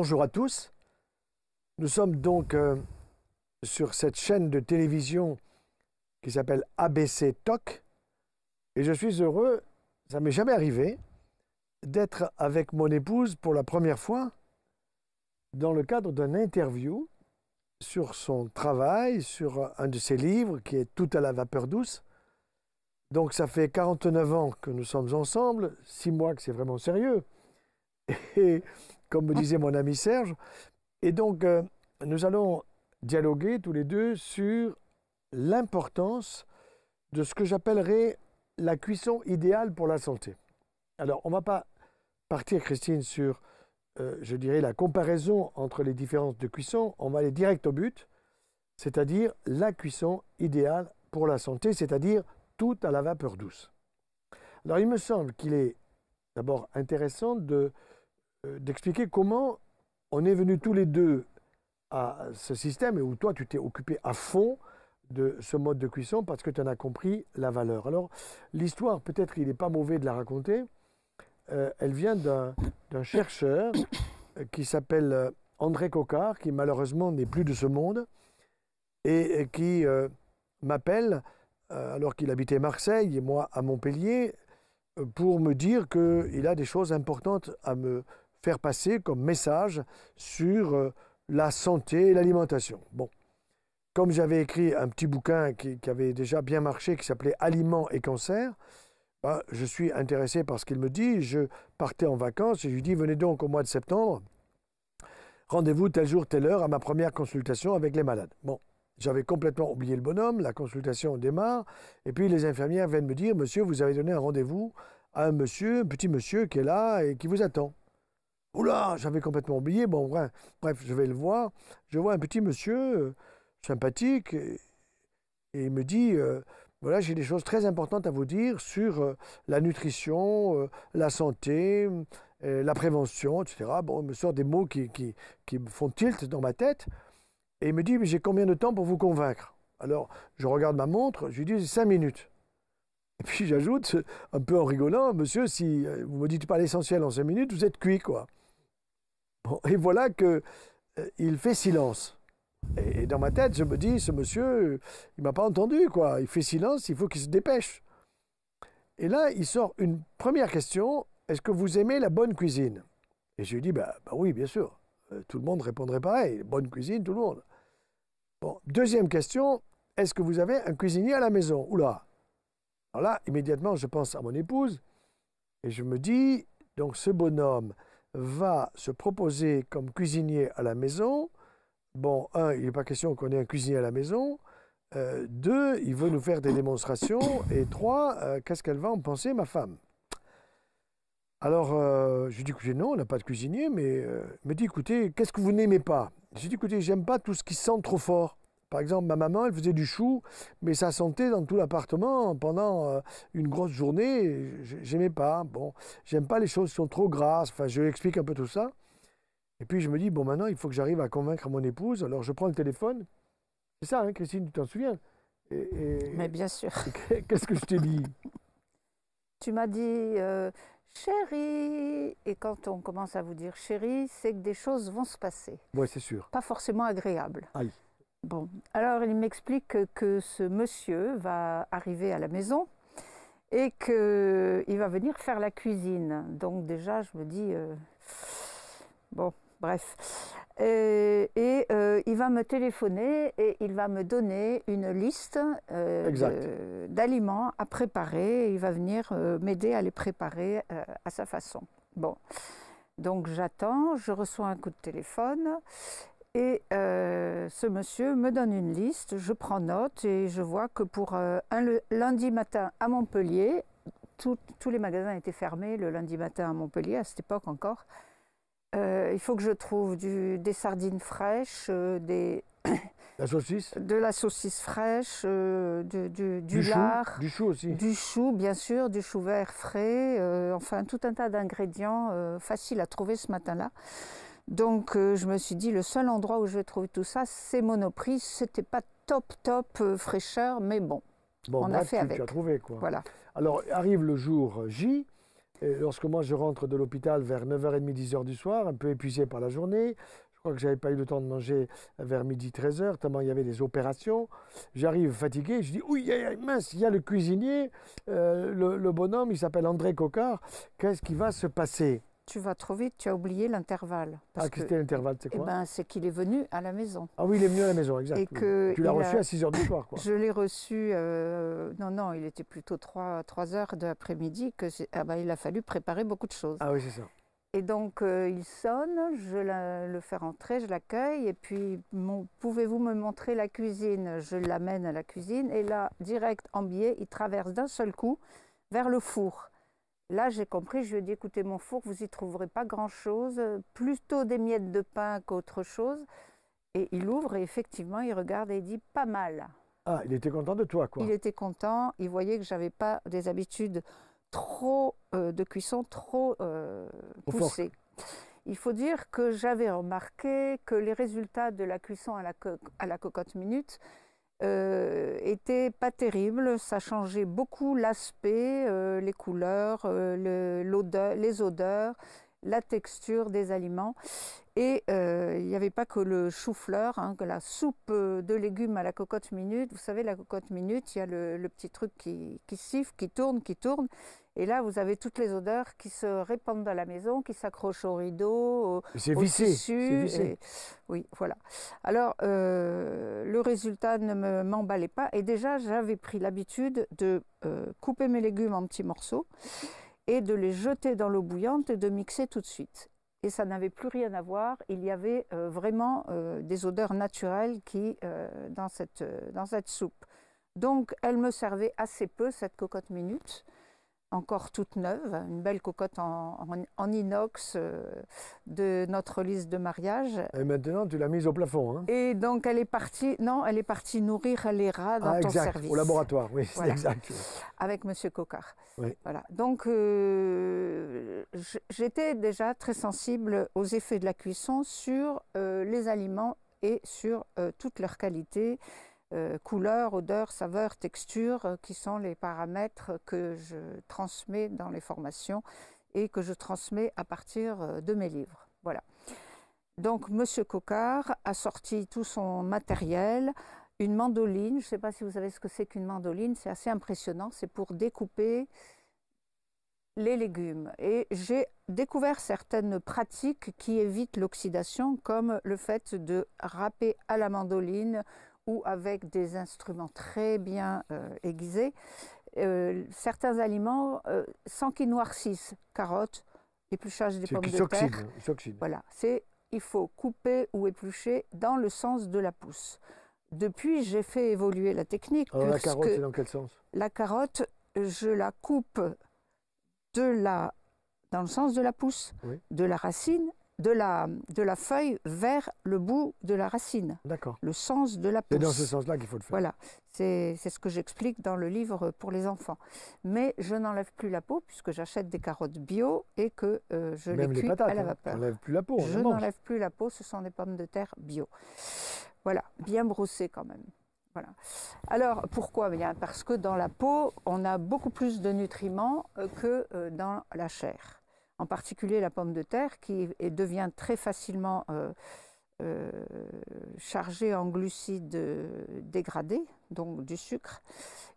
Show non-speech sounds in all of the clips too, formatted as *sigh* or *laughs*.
Bonjour à tous. Nous sommes donc euh, sur cette chaîne de télévision qui s'appelle ABC Talk et je suis heureux, ça m'est jamais arrivé, d'être avec mon épouse pour la première fois dans le cadre d'une interview sur son travail, sur un de ses livres qui est Tout à la vapeur douce. Donc ça fait 49 ans que nous sommes ensemble, 6 mois que c'est vraiment sérieux. *laughs* comme me disait mon ami Serge. Et donc, euh, nous allons dialoguer tous les deux sur l'importance de ce que j'appellerais la cuisson idéale pour la santé. Alors, on ne va pas partir, Christine, sur, euh, je dirais, la comparaison entre les différences de cuisson. On va aller direct au but, c'est-à-dire la cuisson idéale pour la santé, c'est-à-dire tout à la vapeur douce. Alors, il me semble qu'il est d'abord intéressant de euh, d'expliquer comment on est venu tous les deux à ce système et où toi, tu t'es occupé à fond de ce mode de cuisson parce que tu en as compris la valeur. Alors, l'histoire, peut-être, il n'est pas mauvais de la raconter. Euh, elle vient d'un chercheur *coughs* qui s'appelle euh, André Cocard, qui malheureusement n'est plus de ce monde, et, qui m'appelle, alors qu'il habitait Marseille et moi à Montpellier, pour me dire qu'il a des choses importantes à me faire passer comme message sur euh, la santé et l'alimentation. Bon, comme j'avais écrit un petit bouquin qui, avait déjà bien marché, qui s'appelait Aliments et cancer, bah, je suis intéressé par ce qu'il me dit. Je partais en vacances et je lui dis venez donc au mois de septembre, rendez-vous tel jour, telle heure à ma première consultation avec les malades. Bon, j'avais complètement oublié le bonhomme, la consultation démarre, et puis les infirmières viennent me dire Monsieur, vous avez donné un rendez-vous à un monsieur, un petit monsieur qui est là et qui vous attend. Oula, j'avais complètement oublié. Bon, bref, je vais le voir. Je vois un petit monsieur euh, sympathique et, il me dit euh, voilà, j'ai des choses très importantes à vous dire sur euh, la nutrition, la santé, la prévention, etc. Bon, il me sort des mots qui, qui, qui me font tilt dans ma tête et il me dit mais j'ai combien de temps pour vous convaincre Alors, je regarde ma montre, je lui dis cinq minutes. Et puis j'ajoute, un peu en rigolant, monsieur, si vous ne me dites pas l'essentiel en cinq minutes, vous êtes cuit, quoi et voilà qu'il euh, fait silence. Et, dans ma tête, je me dis, ce monsieur, il m'a pas entendu, quoi. Il fait silence, il faut qu'il se dépêche. Et là, il sort une première question. Est-ce que vous aimez la bonne cuisine Et je lui dis, bah, bah oui, bien sûr. Euh, tout le monde répondrait pareil. Bonne cuisine, tout le monde. Bon, deuxième question. Est-ce que vous avez un cuisinier à la maison Oula. Alors là, immédiatement, je pense à mon épouse. Et je me dis, donc ce bonhomme va se proposer comme cuisinier à la maison. Bon, un, il n'est pas question qu'on ait un cuisinier à la maison. Euh, deux, il veut nous faire des démonstrations. Et trois, euh, qu'est-ce qu'elle va en penser, ma femme Alors, euh, je lui dis, écoutez, non, on n'a pas de cuisinier, mais me dit, écoutez, qu'est-ce que vous n'aimez pas Je lui écoutez, j'aime pas tout ce qui sent trop fort. Par exemple, ma maman, elle faisait du chou, mais ça sentait dans tout l'appartement pendant euh, une grosse journée. J'aimais pas. Bon, j'aime pas les choses qui sont trop grasses. Enfin, je lui explique un peu tout ça. Et puis je me dis, bon, maintenant, il faut que j'arrive à convaincre mon épouse. Alors je prends le téléphone. C'est ça, hein, Christine, tu t'en souviens Mais bien sûr. *laughs* Qu'est-ce que je t'ai dit Tu m'as dit, euh, chérie. Et quand on commence à vous dire chérie, c'est que des choses vont se passer. Oui, c'est sûr. Pas forcément agréables. Aïe. Bon, alors il m'explique que ce monsieur va arriver à la maison et qu'il va venir faire la cuisine. Donc déjà, je me dis, euh, bon, bref. Et, euh, il va me téléphoner et il va me donner une liste euh, d'aliments à préparer. il va venir m'aider à les préparer à sa façon. Bon. Donc j'attends, je reçois un coup de téléphone et euh, ce monsieur me donne une liste, je prends note et je vois que pour euh, un lundi matin à Montpellier, tous les magasins étaient fermés le lundi matin à Montpellier, à cette époque encore. Euh, il faut que je trouve du, des sardines fraîches, des, *coughs* De la saucisse fraîche, du, lard. du chou aussi. Du chou, bien sûr, du chou vert frais, enfin tout un tas d'ingrédients faciles à trouver ce matin-là. Donc euh, je me suis dit, le seul endroit où je vais trouver tout ça, c'est Monoprix. n'était pas top, top euh, fraîcheur, mais bon, on a fait avec. Tu as trouvé quoi. Voilà. Alors arrive le jour J. lorsque moi je rentre de l'hôpital vers 9h30, 10h du soir, un peu épuisé par la journée, je crois que je j'avais pas eu le temps de manger vers midi 13h, tellement il y avait des opérations. J'arrive fatigué, je dis oui, mince, il y a le cuisinier, euh, le, le, bonhomme, il s'appelle André Cocard, qu'est-ce qui va se passer tu vas trop vite, tu as oublié l'intervalle. Ah, que, ce l'intervalle C'est eh quoi ben, C'est qu'il est venu à la maison. Ah oui, il est venu à la maison, exact. Et que tu l'as reçu à 6 h du soir, quoi. Je l'ai reçu, euh, non, non, il était plutôt 3, 3 h de l'après-midi, que ah ben, il a fallu préparer beaucoup de choses. Ah oui, c'est ça. Et donc, euh, il sonne, je le fais rentrer, je l'accueille, et puis, pouvez-vous me montrer la cuisine Je l'amène à la cuisine, et là, direct en biais, il traverse d'un seul coup vers le four. Là, j'ai compris, je lui ai dit, écoutez, mon four, vous n'y trouverez pas grand-chose, plutôt des miettes de pain qu'autre chose. Et il ouvre et effectivement, il regarde et il dit, pas mal. Ah, il était content de toi, quoi. Il était content, il voyait que j'avais pas des habitudes trop euh, de cuisson, trop euh, poussées. Il faut dire que j'avais remarqué que les résultats de la cuisson à la cocotte minute n'était euh, était pas terrible. Ça changeait beaucoup l'aspect, euh, les couleurs, euh, les odeurs, la texture des aliments. Et il n'y avait pas que le chou-fleur, hein, que la soupe de légumes à la cocotte minute. Vous savez, la cocotte minute, il y a le, petit truc qui, qui siffle, qui tourne, qui tourne. Et là, vous avez toutes les odeurs qui se répandent dans la maison, qui s'accrochent aux rideaux, au, tissus. C'est Vissé. Oui, voilà. Alors, euh, le résultat ne m'emballait pas. Et déjà, j'avais pris l'habitude de euh, couper mes légumes en petits morceaux et de les jeter dans l'eau bouillante et de mixer tout de suite. Et ça n'avait plus rien à voir. Il y avait euh, vraiment des odeurs naturelles qui, dans, cette, dans cette soupe. Donc, elle me servait assez peu, cette cocotte minute encore toute neuve, une belle cocotte en, inox euh, de notre liste de mariage. Et maintenant, tu l'as mise au plafond. Hein et donc, elle est partie, non, elle est partie nourrir les rats dans ah, ton service. Au laboratoire, oui, exact. Avec Monsieur Cocard. Voilà. Donc, euh, j'étais déjà très sensible aux effets de la cuisson sur euh, les aliments et sur toutes leurs qualités euh, couleur, odeur, saveur, texture, euh, qui sont les paramètres que je transmets dans les formations et que je transmets à partir euh, de mes livres. Voilà. Donc Monsieur Cocard a sorti tout son matériel, une mandoline, je ne sais pas si vous savez ce que c'est qu'une mandoline, c'est assez impressionnant, c'est pour découper les légumes. Et j'ai découvert certaines pratiques qui évitent l'oxydation, comme le fait de râper à la mandoline ou avec des instruments très bien euh, aiguisés, euh, certains aliments euh, sans qu'ils noircissent, carottes, épluchage des pommes de terre. Voilà, c'est il faut couper ou éplucher dans le sens de la pousse. Depuis, j'ai fait évoluer la technique. la carotte, c'est dans quel sens La carotte, je la coupe de la, dans le sens de la pousse, de la racine de la, de la feuille vers le bout de la racine. D'accord. Le sens de la peau C'est dans ce sens-là qu'il faut le faire. Voilà. C'est ce que j'explique dans le livre pour les enfants. Mais je n'enlève plus la peau puisque j'achète des carottes bio et que euh, je les cuis à la hein. vapeur. Je n'enlève plus la peau. je n'enlève plus la peau, ce sont des pommes de terre bio. Voilà, bien brossées quand même. Voilà. Alors pourquoi eh Bien parce que dans la peau, on a beaucoup plus de nutriments euh, que euh, dans la chair en particulier la pomme de terre, qui devient très facilement euh, euh, chargée en glucides euh, dégradés, donc du sucre.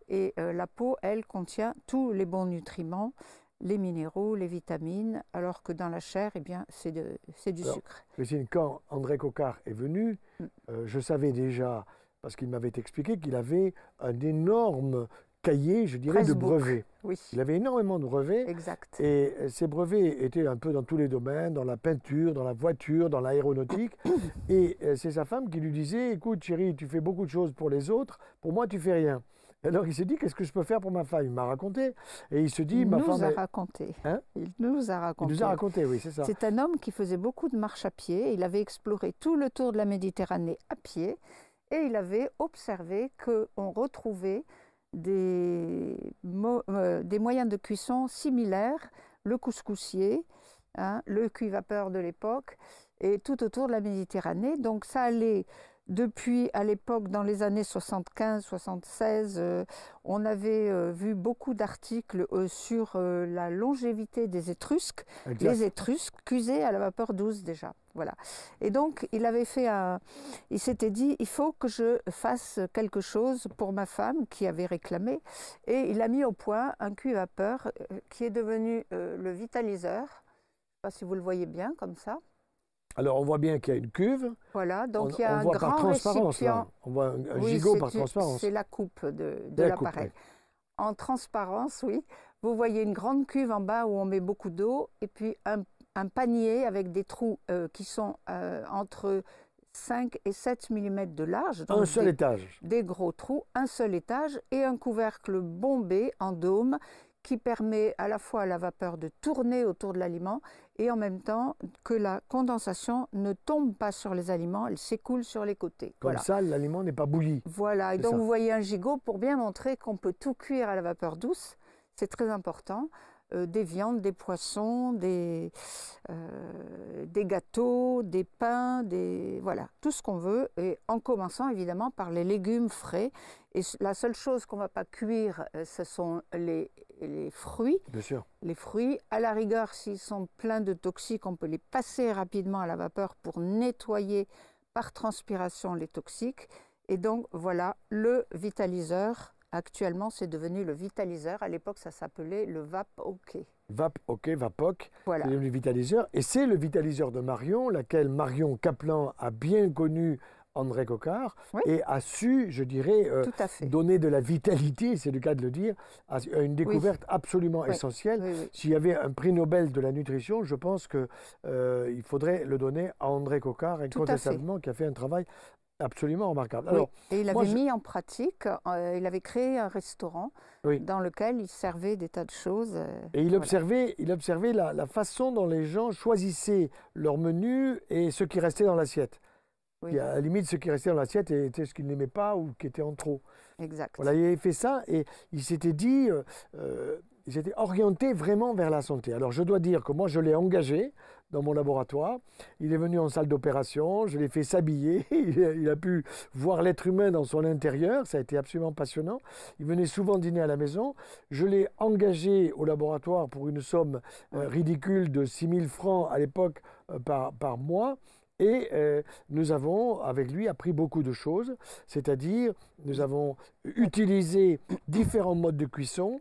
Et la peau, elle, contient tous les bons nutriments, les minéraux, les vitamines, alors que dans la chair, eh bien, c'est, c'est du sucre. quand André Cocard est venu, mm. je savais déjà parce qu'il m'avait expliqué qu'il avait un énorme cahier, je dirais, de brevets. Oui. Il avait énormément de brevets. Exact. Et euh, ces brevets étaient un peu dans tous les domaines, dans la peinture, dans la voiture, dans l'aéronautique. *coughs* et euh, c'est sa femme qui lui disait Écoute, chérie, tu fais beaucoup de choses pour les autres, pour moi, tu fais rien. Alors il s'est dit Qu'est-ce que je peux faire pour ma femme Il m'a raconté. Et il se dit Ma femme. A raconté. Hein il nous a raconté. Il nous a raconté, oui, c'est ça. C'est un homme qui faisait beaucoup de marches à pied. Il avait exploré tout le tour de la Méditerranée à pied. Et il avait observé qu'on retrouvait des, euh, des moyens de cuisson similaires, le couscoussier, hein, le cuivapeur de l'époque, et tout autour de la Méditerranée. Donc ça allait depuis, à l'époque, dans les années 75-76, euh, on avait euh, vu beaucoup d'articles euh, sur la longévité des Étrusques. Les Étrusques cuisés à la vapeur douce déjà. Voilà. Et donc, il avait fait Il s'était dit, il faut que je fasse quelque chose pour ma femme qui avait réclamé. Et il a mis au point un à vapeur qui est devenu le vitaliseur. Je ne sais pas si vous le voyez bien comme ça. Alors on voit bien qu'il y a une cuve. Voilà, donc il y a un grand On voit un, gigot par transparence. C'est la coupe de, l'appareil. en transparence, oui. Vous voyez une grande cuve en bas où on met beaucoup d'eau et puis un, panier avec des trous euh, qui sont euh, entre 5 et 7 mm de large. un seul étage. Des gros trous, un seul étage et un couvercle bombé en dôme qui permet à la fois à la vapeur de tourner autour de l'aliment et en même temps que la condensation ne tombe pas sur les aliments, elle s'écoule sur les côtés. Comme ça, l'aliment n'est pas bouilli. Voilà, et donc vous voyez un gigot pour bien montrer qu'on peut tout cuire à la vapeur douce, c'est très important. Euh, des viandes, des poissons, euh, des, gâteaux, des pains, des voilà, tout ce qu'on veut, et en commençant évidemment par les légumes frais. Et la seule chose qu'on ne va pas cuire, euh, ce sont les, fruits. Les fruits, à la rigueur, s'ils sont pleins de toxiques, on peut les passer rapidement à la vapeur pour nettoyer par transpiration les toxiques. Et donc voilà le vitaliseur Actuellement, c'est devenu le vitaliseur. À l'époque, ça s'appelait le VAP-OK. -OK. ok voilà. le vitaliseur. Et c'est le vitaliseur de Marion, laquelle Marion Kaplan a bien connu André Coquart et a su, je dirais, euh, donner de la vitalité, c'est le cas de le dire, à une découverte absolument essentielle. S'il y avait un prix Nobel de la nutrition, je pense qu'il euh, faudrait le donner à André Coquart, incontestablement, qui a fait un travail absolument remarquable. Alors, Et il avait mis en pratique, euh, il avait créé un restaurant dans lequel il servait des tas de choses. Euh, et il observait, il observait la, façon dont les gens choisissaient leur menu et ce qui restait dans l'assiette. Oui. À la limite, ce qui restait dans l'assiette était ce qu'il n'aimait pas ou qui était en trop. Exact. il avait fait ça et il s'était dit, euh, il s'était orienté vraiment vers la santé. Alors je dois dire que moi je l'ai engagé dans mon laboratoire. Il est venu en salle d'opération, je l'ai fait s'habiller, *laughs* il, a pu voir l'être humain dans son intérieur, ça a été absolument passionnant. Il venait souvent dîner à la maison. Je l'ai engagé au laboratoire pour une somme euh, ridicule de 6000 francs à l'époque euh, par, par mois. Et euh, nous avons, avec lui, appris beaucoup de choses, c'est-à-dire nous avons utilisé différents modes de cuisson,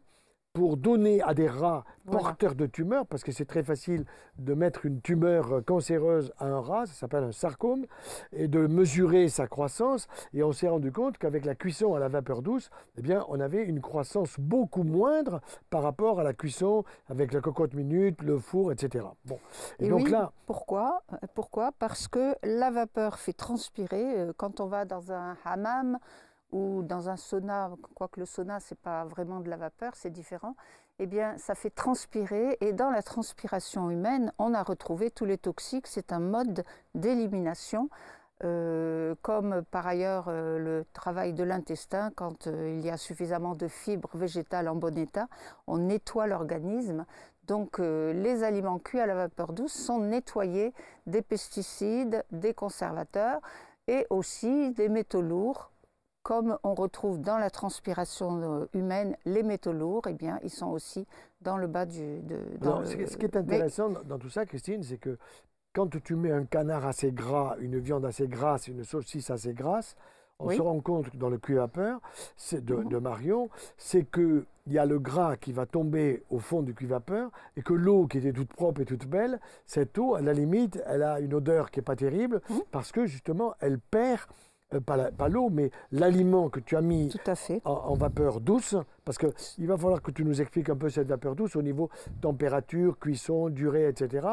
pour donner à des rats porteurs de tumeurs, parce que c'est très facile de mettre une tumeur euh, cancéreuse à un rat, ça s'appelle un sarcome, et de mesurer sa croissance. Et on s'est rendu compte qu'avec la cuisson à la vapeur douce, eh bien, on avait une croissance beaucoup moindre par rapport à la cuisson avec la cocotte minute, le four, etc. Bon. Et, donc là. Pourquoi euh, Pourquoi Parce que la vapeur fait transpirer euh, quand on va dans un hammam ou dans un sauna, quoique le sauna, c'est pas vraiment de la vapeur, c'est différent, eh bien, ça fait transpirer. Et dans la transpiration humaine, on a retrouvé tous les toxiques. C'est un mode d'élimination. Euh, comme par ailleurs euh, le travail de l'intestin, quand euh, il y a suffisamment de fibres végétales en bon état, on nettoie l'organisme. Donc les aliments cuits à la vapeur douce sont nettoyés des pesticides, des conservateurs et aussi des métaux lourds comme on retrouve dans la transpiration euh, humaine les métaux lourds, et eh bien, ils sont aussi dans le bas du. De, ce, qui est intéressant dans tout ça, Christine, c'est que quand tu mets un canard assez gras, une viande assez grasse, une saucisse assez grasse, on se rend compte dans le cuivre vapeur mhm. de, Marion, c'est qu'il y a le gras qui va tomber au fond du cuivre vapeur et que l'eau qui était toute propre et toute belle, cette eau, à la limite, elle a une odeur qui n'est pas terrible mhm. parce que justement, elle perd euh, pas l'eau, mais l'aliment que tu as mis En, vapeur douce, parce qu'il va falloir que tu nous expliques un peu cette vapeur douce au niveau température, cuisson, durée, etc.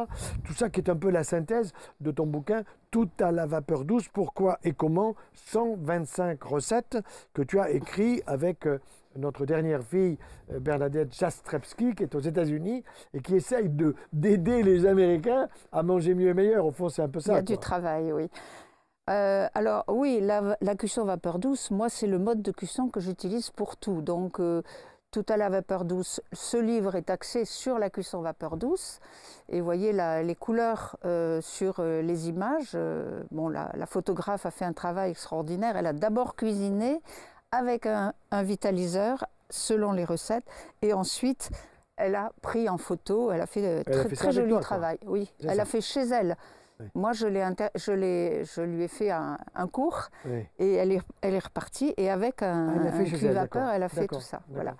Tout ça qui est un peu la synthèse de ton bouquin, Tout à la vapeur douce, pourquoi et comment, 125 recettes que tu as écrites avec euh, notre dernière fille, euh, Bernadette Jastrepski, qui est aux États-Unis et qui essaye d'aider les Américains à manger mieux et meilleur. Au fond, c'est un peu ça. Il y a du travail, oui. Euh, alors oui, la, cuisson vapeur douce, moi c'est le mode de cuisson que j'utilise pour tout. Donc euh, tout à la vapeur douce, ce livre est axé sur la cuisson vapeur douce. Et vous voyez les couleurs euh, sur les images. bon, la, photographe a fait un travail extraordinaire. Elle a d'abord cuisiné avec un, vitaliseur selon les recettes et ensuite elle a pris en photo, elle a fait un très, joli travail. Oui, elle a fait chez elle. Moi, je, je, je lui ai fait un, cours et elle est, elle est repartie. Et avec un, ah, vapeur, elle a fait tout ça. Voilà.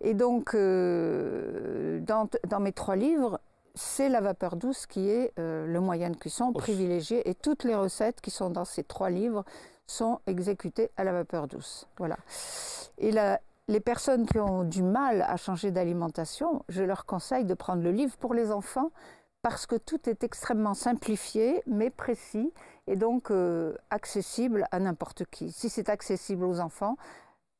Et donc, euh, dans, mes trois livres, c'est la vapeur douce qui est euh, le moyen de cuisson privilégié. Et toutes les recettes qui sont dans ces trois livres sont exécutées à la vapeur douce. Voilà. Et les personnes qui ont du mal à changer d'alimentation, je leur conseille de prendre le livre pour les enfants parce que tout est extrêmement simplifié mais précis et donc euh, accessible à n'importe qui. Si c'est accessible aux enfants,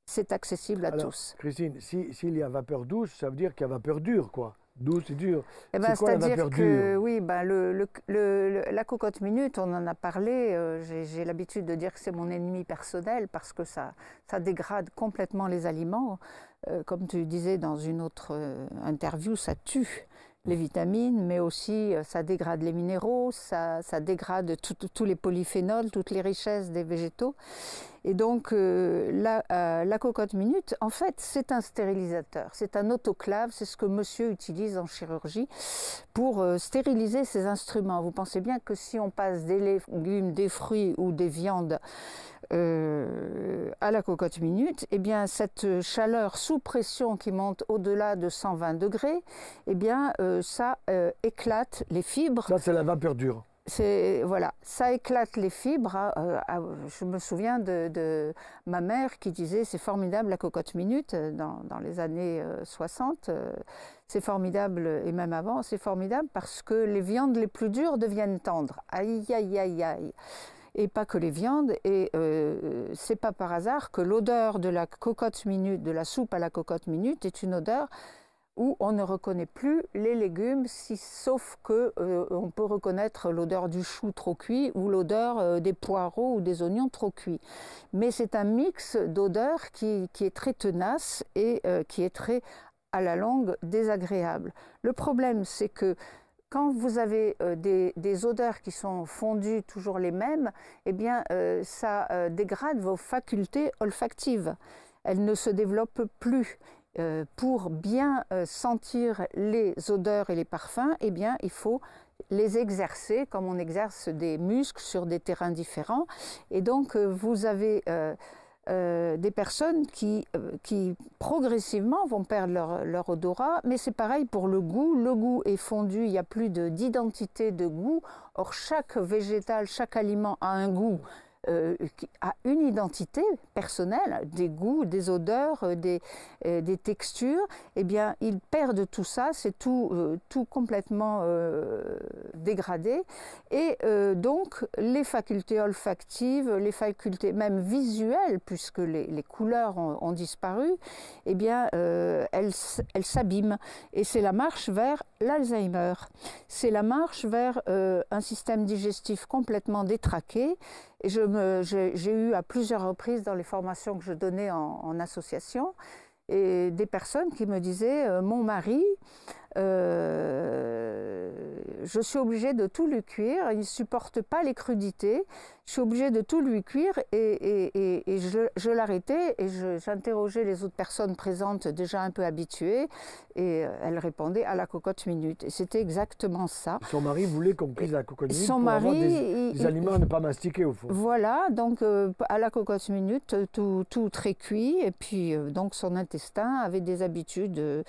c'est accessible à tous. Christine, s'il y a vapeur douce, ça veut dire qu'il y a vapeur dure, quoi. Douce et dure. Eh ben, c'est-à-dire que, oui, ben, le, la cocotte minute, on en a parlé. Euh, j'ai l'habitude de dire que c'est mon ennemi personnel parce que ça, ça dégrade complètement les aliments. Euh, comme tu disais dans une autre interview, ça tue les vitamines, mais aussi euh, ça dégrade les minéraux, ça, dégrade tous les polyphénols, toutes les richesses des végétaux. Et donc euh, euh, la, cocotte minute, en fait, c'est un stérilisateur, c'est un autoclave, c'est ce que monsieur utilise en chirurgie pour stériliser ses instruments. Vous pensez bien que si on passe des légumes, des fruits ou des viandes euh, à la cocotte minute, eh bien cette chaleur sous pression qui monte au-delà de 120 degrés, eh bien euh, ça euh, éclate les fibres. Ça c'est la vapeur dure. C'est voilà, ça éclate les fibres. Hein, je me souviens de, ma mère qui disait c'est formidable la cocotte minute dans, dans les années 60. C'est formidable et même avant, c'est formidable parce que les viandes les plus dures deviennent tendres. Aïe aïe aïe aïe et pas que les viandes. Et euh, c'est pas par hasard que l'odeur de la cocotte minute, de la soupe à la cocotte minute, est une odeur où on ne reconnaît plus les légumes, si, sauf que euh, on peut reconnaître l'odeur du chou trop cuit ou l'odeur euh, des poireaux ou des oignons trop cuits. Mais c'est un mix d'odeurs qui, est très tenace et qui est très à la longue désagréable. Le problème, c'est que quand vous avez euh, des, odeurs qui sont fondues, toujours les mêmes, eh bien, euh, ça euh, dégrade vos facultés olfactives. Elles ne se développent plus. pour bien sentir les odeurs et les parfums, eh bien, il faut les exercer comme on exerce des muscles sur des terrains différents. Et donc, vous avez euh, des personnes qui, euh, qui progressivement vont perdre leur, odorat, mais c'est pareil pour le goût. Le goût est fondu, il n'y a plus d'identité de, goût. Or, chaque végétal, chaque aliment a un goût euh, qui a une identité personnelle, des goûts, des odeurs, euh, euh, des, textures, eh bien, ils perdent tout ça, c'est tout, tout complètement dégradé. Et donc, les facultés olfactives, les facultés même visuelles, puisque les, couleurs ont, ont, disparu, eh bien, elles s'abîment. Et c'est la marche vers l'Alzheimer. C'est la marche vers un système digestif complètement détraqué et j'ai eu à plusieurs reprises dans les formations que je donnais en, association, et des personnes qui me disaient euh, mon mari euh, je suis obligée de tout lui cuire. Il ne supporte pas les crudités. Je suis obligée de tout lui cuire et, je, l'arrêtais et j'interrogeais les autres personnes présentes déjà un peu habituées et euh, elle répondait à la cocotte minute. Et c'était exactement ça. Son mari voulait qu'on cuise la cocotte minute. Son pour mari, avoir des, aliments à ne pas mastiquer au fond. Voilà, donc euh, à la cocotte minute, tout, tout très cuit et puis donc son intestin avait des habitudes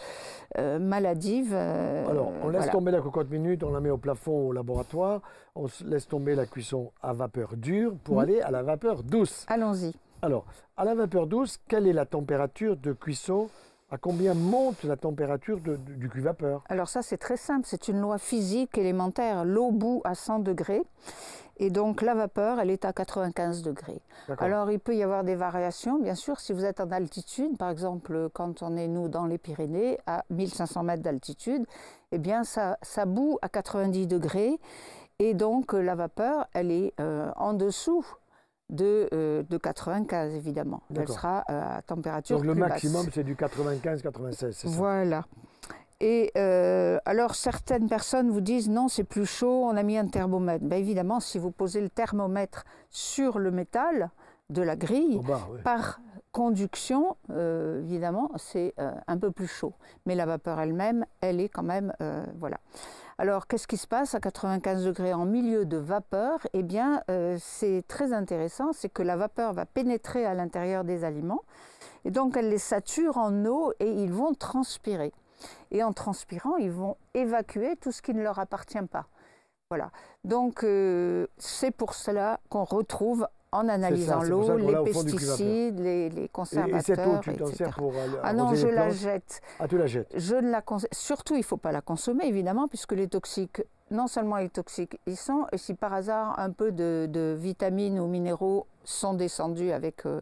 maladives euh, Alors, on laisse tomber la cocotte minute, on la met au plafond au laboratoire, on laisse tomber la cuisson à vapeur dure pour mhm. aller à la vapeur douce. Allons-y. Alors, à la vapeur douce, quelle est la température de cuisson à combien monte la température du cul-vapeur Alors ça c'est très simple, c'est une loi physique élémentaire. L'eau bout à 100 degrés et donc la vapeur elle est à 95 degrés. Alors il peut y avoir des variations bien sûr si vous êtes en altitude, par exemple quand on est nous dans les Pyrénées à 1500 mètres d'altitude, eh bien ça, ça bout à 90 degrés et donc la vapeur elle est euh, en dessous de, 95, euh, évidemment. Elle sera euh, à température Donc le maximum, c'est du 95-96, c'est ça Voilà. Et euh, alors certaines personnes vous disent non, c'est plus chaud, on a mis un thermomètre. Ben, évidemment, si vous posez le thermomètre sur le métal de la grille, par conduction, évidemment, c'est un peu plus chaud. Mais la vapeur elle-même, elle est quand même... voilà. Alors, qu'est-ce qui se passe à 95 degrés en milieu de vapeur Eh bien, euh, c'est très intéressant, c'est que la vapeur va pénétrer à l'intérieur des aliments, et donc elle les sature en eau et ils vont transpirer. Et en transpirant, ils vont évacuer tout ce qui ne leur appartient pas. Voilà. Donc, euh, c'est pour cela qu'on retrouve en analysant l'eau, les pesticides, les, conservateurs, et, cette eau, tu sers pour euh, Ah non, je la jette. Ah, tu la jettes Je ne la Surtout, il ne faut pas la consommer, évidemment, puisque les toxiques, non seulement les toxiques, ils sont, et si par hasard un peu de, vitamines ou minéraux sont descendus avec, euh,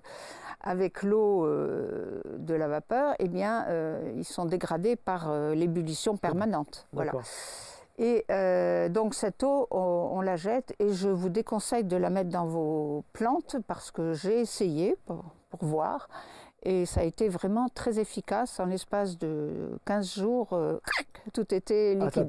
avec l'eau euh, de la vapeur, eh bien, ils sont dégradés par l'ébullition permanente. Voilà. Et euh, donc cette eau, on, la jette et je vous déconseille de la mettre dans vos plantes parce que j'ai essayé pour, voir et ça a été vraiment très efficace. En l'espace de 15 jours, euh, tout était ah, liquidé.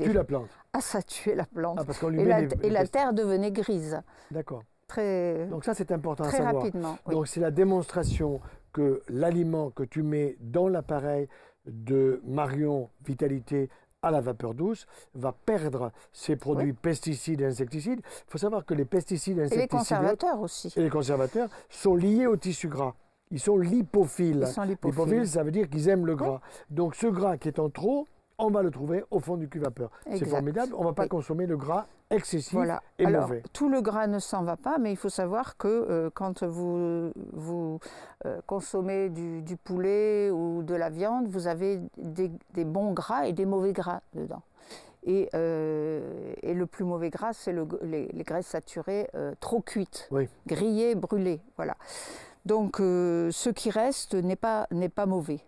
Ah, ça tue la plante Ah, ça tuait la plante. et la, terre devenait grise. D'accord. Très, Donc ça, c'est important à savoir. rapidement. Donc c'est la démonstration que l'aliment que tu mets dans l'appareil de Marion Vitalité à la vapeur douce va perdre ses produits pesticides et insecticides. Il faut savoir que les pesticides et insecticides. Et les conservateurs aussi. Et les conservateurs sont liés au tissu gras. Ils sont lipophiles. Ils lipophiles. ça veut dire qu'ils aiment le gras. Donc ce gras qui est en trop on va le trouver au fond du cul vapeur. C'est formidable, on ne va pas consommer le gras excessif et mauvais. Tout le gras ne s'en va pas, mais il faut savoir que euh, quand vous, euh, consommez du, poulet ou de la viande, vous avez des, bons gras et des mauvais gras dedans. Et, euh, le plus mauvais gras, c'est les, graisses saturées trop cuites, grillées, brûlées. Voilà. Donc ce qui reste n'est pas mauvais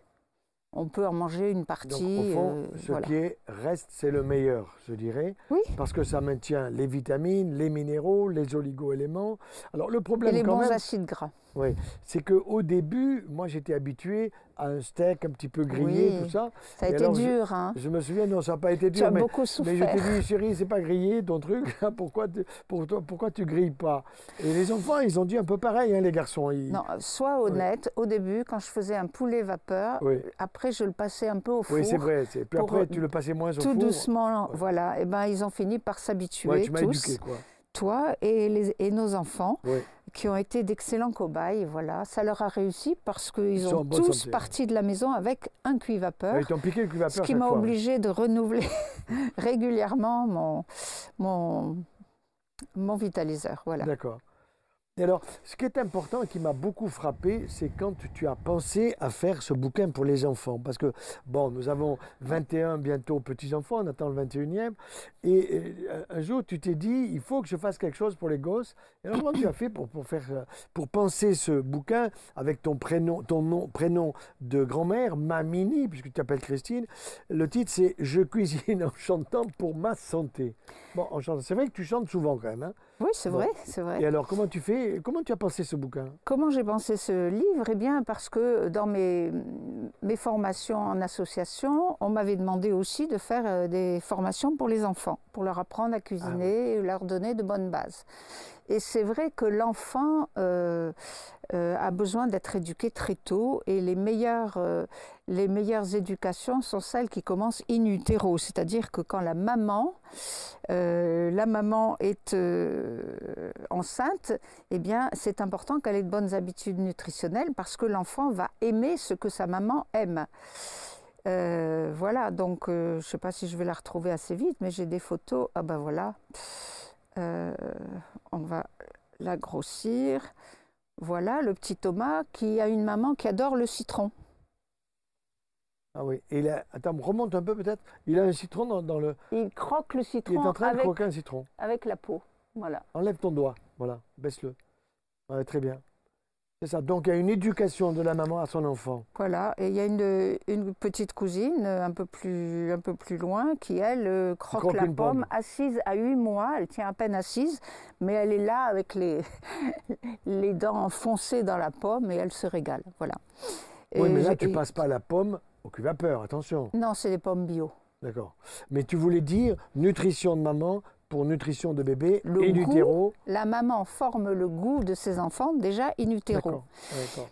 on peut en manger une partie. au fond, euh, ce qui reste, c'est le meilleur, je dirais. Oui. Parce que ça maintient les vitamines, les minéraux, les oligo-éléments. Alors, le problème Et les bons acides gras. Oui, c'est au début, moi j'étais habitué à un steak un petit peu grillé, tout ça. Ça a été dur. Hein. Je, me souviens, non, ça n'a pas été dur. Tu as beaucoup souffert. Mais je t'ai dit, chérie, c'est pas grillé ton truc, hein, pourquoi, tu, pour pourquoi tu grilles pas Et les enfants, ils ont dit un peu pareil, hein, les garçons. Ils... Non, sois honnête, au début, quand je faisais un poulet vapeur, après je le passais un peu au four. Oui, c'est vrai. Puis après, tu le passais moins au four. Tout doucement, voilà. Et eh ben ils ont fini par s'habituer. Ouais, tu m'as éduqué, quoi toi et, les, nos enfants. qui ont été d'excellents cobayes, voilà. Ça leur a réussi parce qu'ils ont tous hein. parti de la maison avec un cuivapeur. Ils Ce qui m'a obligé de renouveler *laughs* régulièrement mon, mon, mon vitaliseur, voilà. D'accord alors, ce qui est important et qui m'a beaucoup frappé, c'est quand tu as pensé à faire ce bouquin pour les enfants. Parce que, bon, nous avons 21 bientôt petits-enfants, on attend le 21e. Et un jour, tu t'es dit, il faut que je fasse quelque chose pour les gosses. Et alors, comment tu as fait pour, pour, faire, euh, penser ce bouquin avec ton prénom, ton nom, prénom de grand-mère, Mamini, puisque tu t'appelles Christine Le titre, c'est Je cuisine en chantant pour ma santé. Bon, en chantant. C'est vrai que tu chantes souvent quand même. Hein. Oui, c'est vrai, c'est vrai. Et alors, comment tu fais Comment tu as pensé ce bouquin Comment j'ai pensé ce livre Eh bien, parce que dans mes, mes formations en association, on m'avait demandé aussi de faire euh, des formations pour les enfants, pour leur apprendre à ah cuisiner et leur donner de bonnes bases. Et c'est vrai que l'enfant euh, euh, a besoin d'être éduqué très tôt et les meilleures, euh, les meilleures éducations sont celles qui commencent in utero, c'est-à-dire que quand la maman, la maman est enceinte, eh bien c'est important qu'elle ait de bonnes habitudes nutritionnelles parce que l'enfant va aimer ce que sa maman aime. voilà, donc je ne sais pas si je vais la retrouver assez vite, mais j'ai des photos. Ah ben voilà. Euh, on va la grossir. Voilà le petit Thomas qui a une maman qui adore le citron. Ah oui, il attends, remonte un peu peut-être. Il a un citron dans, le. Il croque le citron. Il est en train de croquer un citron. Avec la peau, voilà. Enlève ton doigt, voilà, baisse-le. très bien ça. Donc il y a une éducation de la maman à son enfant. Voilà. Et il y a une, petite cousine un peu plus un peu plus loin qui elle euh, croque, la pomme, assise à 8 mois. Elle tient à peine assise, mais elle est là avec les *laughs* les dents enfoncées dans la pomme et elle se régale. Voilà. Oui, mais là tu passes pas la pomme au cuve-vapeur. Attention. Non, c'est des pommes bio. D'accord. Mais tu voulais dire nutrition de maman, pour nutrition de bébé le et La maman forme le goût de ses enfants déjà in utero.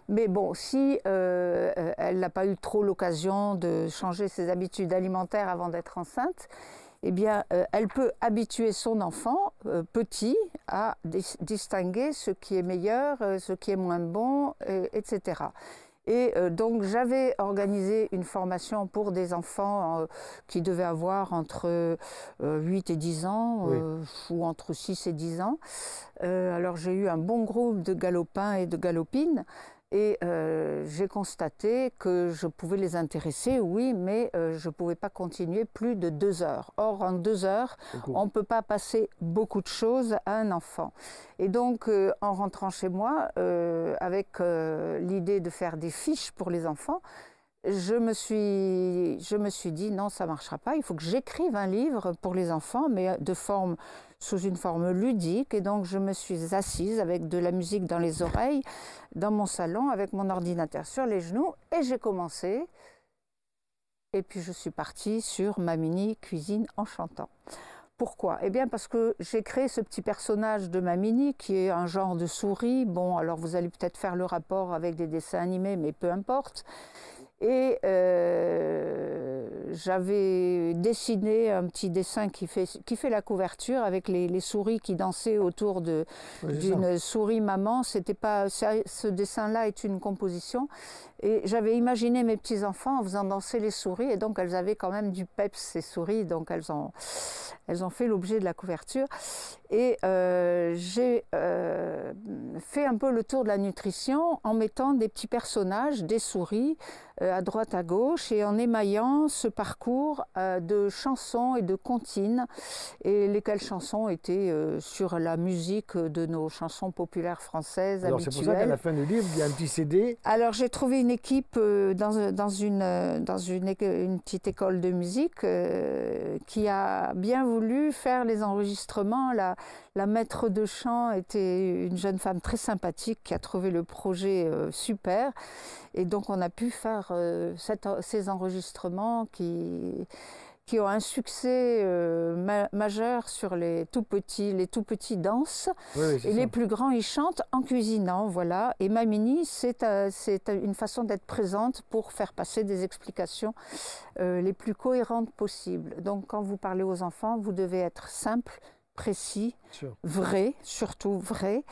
Mais bon, si euh, elle n'a pas eu trop l'occasion de changer ses habitudes alimentaires avant d'être enceinte, eh bien, euh, elle peut habituer son enfant euh, petit à distinguer ce qui est meilleur, ce qui est moins bon, etc. Et euh, donc j'avais organisé une formation pour des enfants euh, qui devaient avoir entre 8 euh, et 10 ans, ou entre 6 et 10 ans. alors j'ai eu un bon groupe de galopins et de galopines, et euh, j'ai constaté que je pouvais les intéresser, oui, mais euh, je ne pouvais pas continuer plus de deux heures. Or, en deux heures, on ne peut pas passer beaucoup de choses à un enfant. Et donc, euh, en rentrant chez moi, avec l'idée de faire des fiches pour les enfants, je me suis, je me suis dit non, ça marchera pas. Il faut que j'écrive un livre pour les enfants, mais sous une forme ludique. Et donc, je me suis assise avec de la musique dans les oreilles, dans mon salon, avec mon ordinateur sur les genoux, et j'ai commencé. Et puis, je suis partie sur ma mini cuisine en chantant. Pourquoi Eh bien parce que j'ai créé ce petit personnage de Mamini qui est un genre de souris. Bon, alors vous allez peut-être faire le rapport avec des dessins animés, mais peu importe. Et euh, j'avais dessiné un petit dessin qui fait, qui fait la couverture avec les, souris qui dansaient autour d'une souris maman. C'était pas, ce dessin-là est une composition. Et j'avais imaginé mes petits-enfants en faisant danser les souris, et donc elles avaient quand même du peps, ces souris, donc elles ont, elles ont fait l'objet de la couverture. Et euh, j'ai euh, fait un peu le tour de la nutrition en mettant des petits personnages, des souris, euh, à droite, à gauche, et en émaillant ce parcours de chansons et de comptines, et lesquelles chansons étaient sur la musique de nos chansons populaires françaises. Alors c'est pour ça qu'à la fin du livre, il y a un petit CD. Alors j'ai trouvé une équipe euh, dans, une, dans une, petite école de musique euh, qui a bien voulu faire les enregistrements. La, la, maître de chant était une jeune femme très sympathique qui a trouvé le projet euh, super. Et donc on a pu faire ces enregistrements qui qui ont un succès euh, majeur sur les tout petits. Les tout petits dansent et les plus grands ils chantent en cuisinant, voilà. Et Mamini, c'est euh, une façon d'être présente pour faire passer des explications euh, les plus cohérentes possibles. Donc quand vous parlez aux enfants, vous devez être simple, précis, vrai, surtout vrai,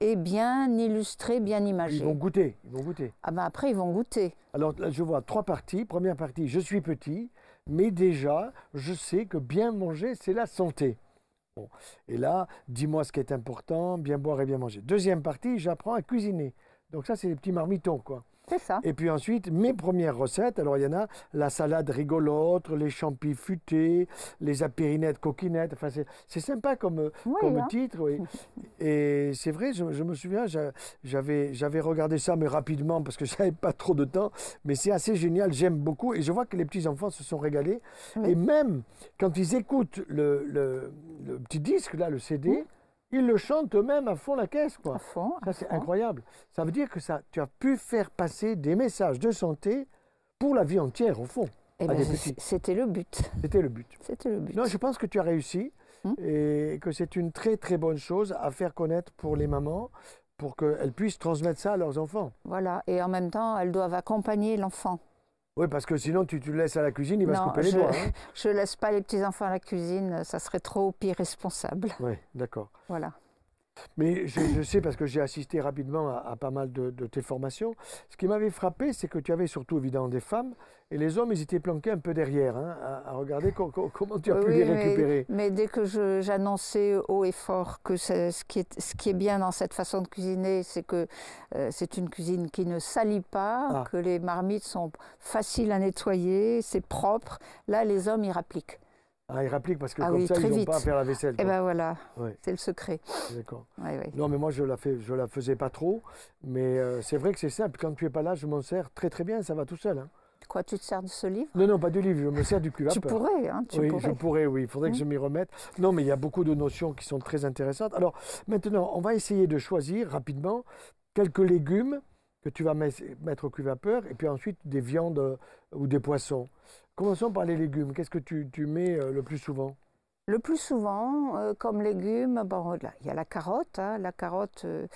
et bien illustré, bien imagé. Ils vont goûter, ils vont goûter. Ah ben après, ils vont goûter. Alors là, je vois trois parties. Première partie, je suis petit mais déjà, je sais que bien manger, c'est la santé. Et là, dis-moi ce qui est important, bien boire et bien manger. Deuxième partie, j'apprends à cuisiner. Donc ça, c'est les petits marmitons, quoi. Et puis ensuite, mes premières recettes, alors il y en a la salade rigolote, les champis futés, les apérinettes coquinettes, enfin c'est sympa comme, comme hein. titre. Oui. *laughs* Et c'est vrai, je, me souviens, j'avais regardé ça, mais rapidement, parce que je n'avais pas trop de temps, mais c'est assez génial, j'aime beaucoup, et je vois que les petits-enfants se sont régalés, et même quand ils écoutent le, le, le, petit disque, là, le CD, ils le chantent eux-mêmes à fond la caisse, quoi. À fond. ça, c'est incroyable. Ça veut dire que ça, tu as pu faire passer des messages de santé pour la vie entière, au fond. Eh ben, et C'était le but. C'était le but. C'était le but. Non, je pense que tu as réussi hmm et que c'est une très très bonne chose à faire connaître pour les mamans, pour qu'elles puissent transmettre ça à leurs enfants. Voilà, et en même temps, elles doivent accompagner l'enfant. Oui, parce que sinon, tu, tu laisses à la cuisine, il va se couper les je, doigts. Hein. *laughs* Je ne laisse pas les petits-enfants à la cuisine, ça serait trop irresponsable. Oui, d'accord. Voilà. Mais je, sais, parce que j'ai assisté rapidement à, pas mal de, tes formations, ce qui m'avait frappé, c'est que tu avais surtout évidemment des femmes, et les hommes, ils étaient planqués un peu derrière, hein, à, regarder comment tu as pu les récupérer. Mais, dès que j'annonçais haut et fort que ce qui, est, bien dans cette façon de cuisiner, c'est que euh, c'est une cuisine qui ne salit pas, ah. que les marmites sont faciles à nettoyer, c'est propre, là, les hommes, y rappliquent. Ah, ils parce que ah comme ça, ils n'ont pas à faire la vaisselle. Eh bien voilà, c'est le secret. D'accord. Non, mais moi, je la fais, je la faisais pas trop, mais euh, c'est vrai que c'est simple. Quand tu es pas là, je m'en sers très très bien, ça va tout seul. Hein. Quoi, tu te sers de ce livre Non, non, pas du livre, je me sers du cul tu pourrais, hein, tu oui, je pourrais, oui, il faudrait que mmh. je m'y remette. Non, mais il y a beaucoup de notions qui sont très intéressantes. Alors, maintenant, on va essayer de choisir rapidement quelques légumes que tu vas mettre au à vapeur et puis ensuite des viandes euh, ou des poissons. Commençons par les légumes. Qu'est-ce que tu, mets euh, le plus souvent le plus souvent, euh, comme légumes, bon, là, il y a la carotte. Hein. la carotte, euh,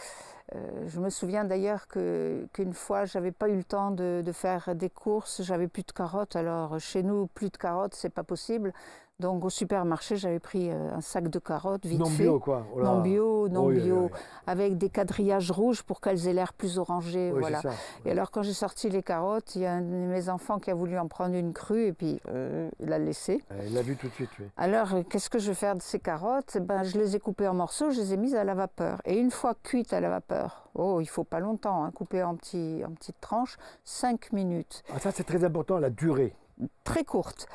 je me souviens d'ailleurs qu'une fois, fois, j'avais pas eu le temps de, de faire des courses, j'avais plus de carottes. Alors chez nous, plus de carottes, c'est pas possible. Donc au supermarché, j'avais pris euh, un sac de carottes vite non Bio, quoi. Oh non bio, non bio, avec des quadrillages rouges pour qu'elles aient l'air plus orangées, voilà. et alors quand j'ai sorti les carottes, il y a un de mes enfants qui a voulu en prendre une crue et puis euh, il l'a laissée. Eh, il l'a vu tout de suite. Alors euh, qu'est-ce que je vais faire de ces carottes eh Ben je les ai coupées en morceaux, je les ai mises à la vapeur. Et une fois cuites à la vapeur, oh il faut pas longtemps, hein, coupées en petits en petites tranches, 5 minutes. Ah ça c'est très important la durée très courte,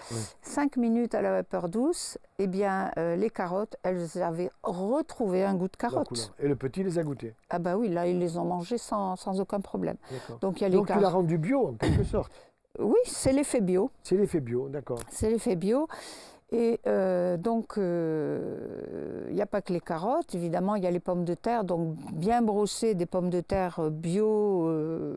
cinq minutes à la vapeur douce, et eh bien, euh, les carottes, elles avaient retrouvé un goût de carotte. Et le petit les a goûtées Ah bah oui, là, ils les ont mangées sans, sans aucun problème. Donc, il y a les Donc, tu l'as rendu bio, en quelque sorte *coughs* Oui, c'est l'effet bio. C'est l'effet bio, d'accord. C'est l'effet bio. Et euh, donc, il euh, n'y a pas que les carottes, évidemment, il y a les pommes de terre, donc bien brosser des pommes de terre bio,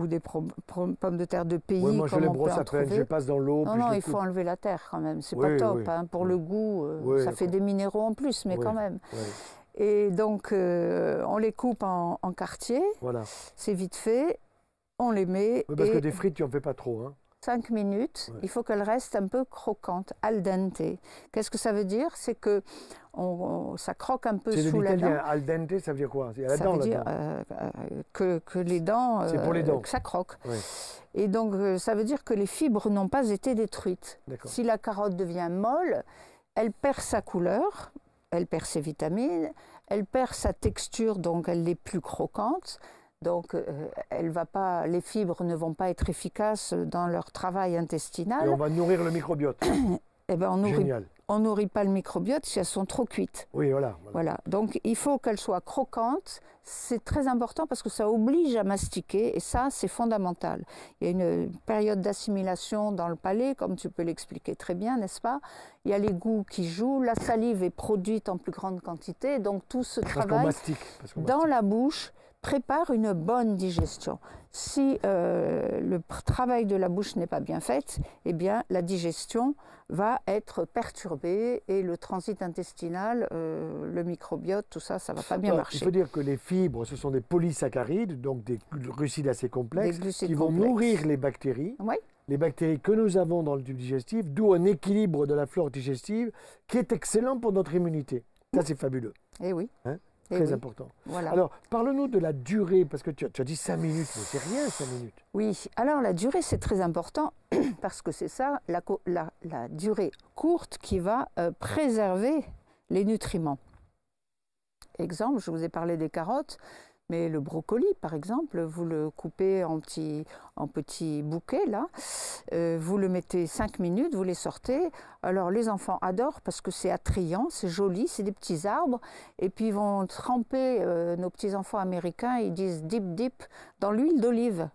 ou des pommes de terre de pays. moi je les brosse à je passe dans l'eau. Non, non, il faut enlever la terre quand même, c'est pas top. Hein, pour le goût, euh, ça fait des minéraux en plus, mais quand même. Et donc euh, on les coupe en, quartiers, voilà. c'est vite fait, on les met. parce que des frites, tu en fais pas trop. Hein. 5 minutes, il faut qu'elle reste un peu croquante, al dente. Qu'est-ce que ça veut dire C'est que ça croque un peu sous la dent. Al dente, ça veut dire quoi Ça veut dire euh, euh, que, les dents, euh, ça croque. Et donc ça veut dire que les fibres n'ont pas été détruites. Si la carotte devient molle, elle perd sa couleur, elle perd ses vitamines, elle perd sa texture, donc elle n'est plus croquante. Donc, euh, elle va pas, les fibres ne vont pas être efficaces dans leur travail intestinal. Et on va nourrir le microbiote. eh ben, on nourrit, nourrit pas le microbiote si elles sont trop cuites. Oui, voilà. Voilà. Donc, il faut qu'elles soient croquantes. C'est très important parce que ça oblige à mastiquer et ça, c'est fondamental. Il y a une période d'assimilation dans le palais, comme tu peux l'expliquer très bien, n'est-ce pas Il y a les goûts qui jouent. La salive est produite en plus grande quantité, donc tout ce travail dans la bouche prépare une bonne digestion. Si euh, le travail de la bouche n'est pas bien fait, eh bien la digestion va être perturbée et le transit intestinal, euh, le microbiote, tout ça, ça va pas bien marcher. Il faut dire que les fibres, ce sont des polysaccharides, donc des glucides assez complexes, qui vont nourrir les bactéries. les bactéries que nous avons dans le tube digestif, d'où un équilibre de la flore digestive qui est excellent pour notre immunité. Ça, c'est fabuleux. Eh oui. Hein eh très important. Alors, parle-nous de la durée, parce que tu as, dit 5 minutes, mais c'est rien 5 minutes. Oui, alors la durée, c'est très important, *clears throat* parce que c'est ça, la, la, durée courte qui va euh, préserver les nutriments. Exemple, je vous ai parlé des carottes. Mais le brocoli, par exemple, vous le coupez en petits, en petits bouquets, là. Euh, vous le mettez 5 minutes, vous les sortez. Alors, les enfants adorent parce que c'est attrayant, c'est joli, c'est des petits arbres. Et puis, ils vont tremper, euh, nos petits-enfants américains, ils disent dip dip dans l'huile d'olive.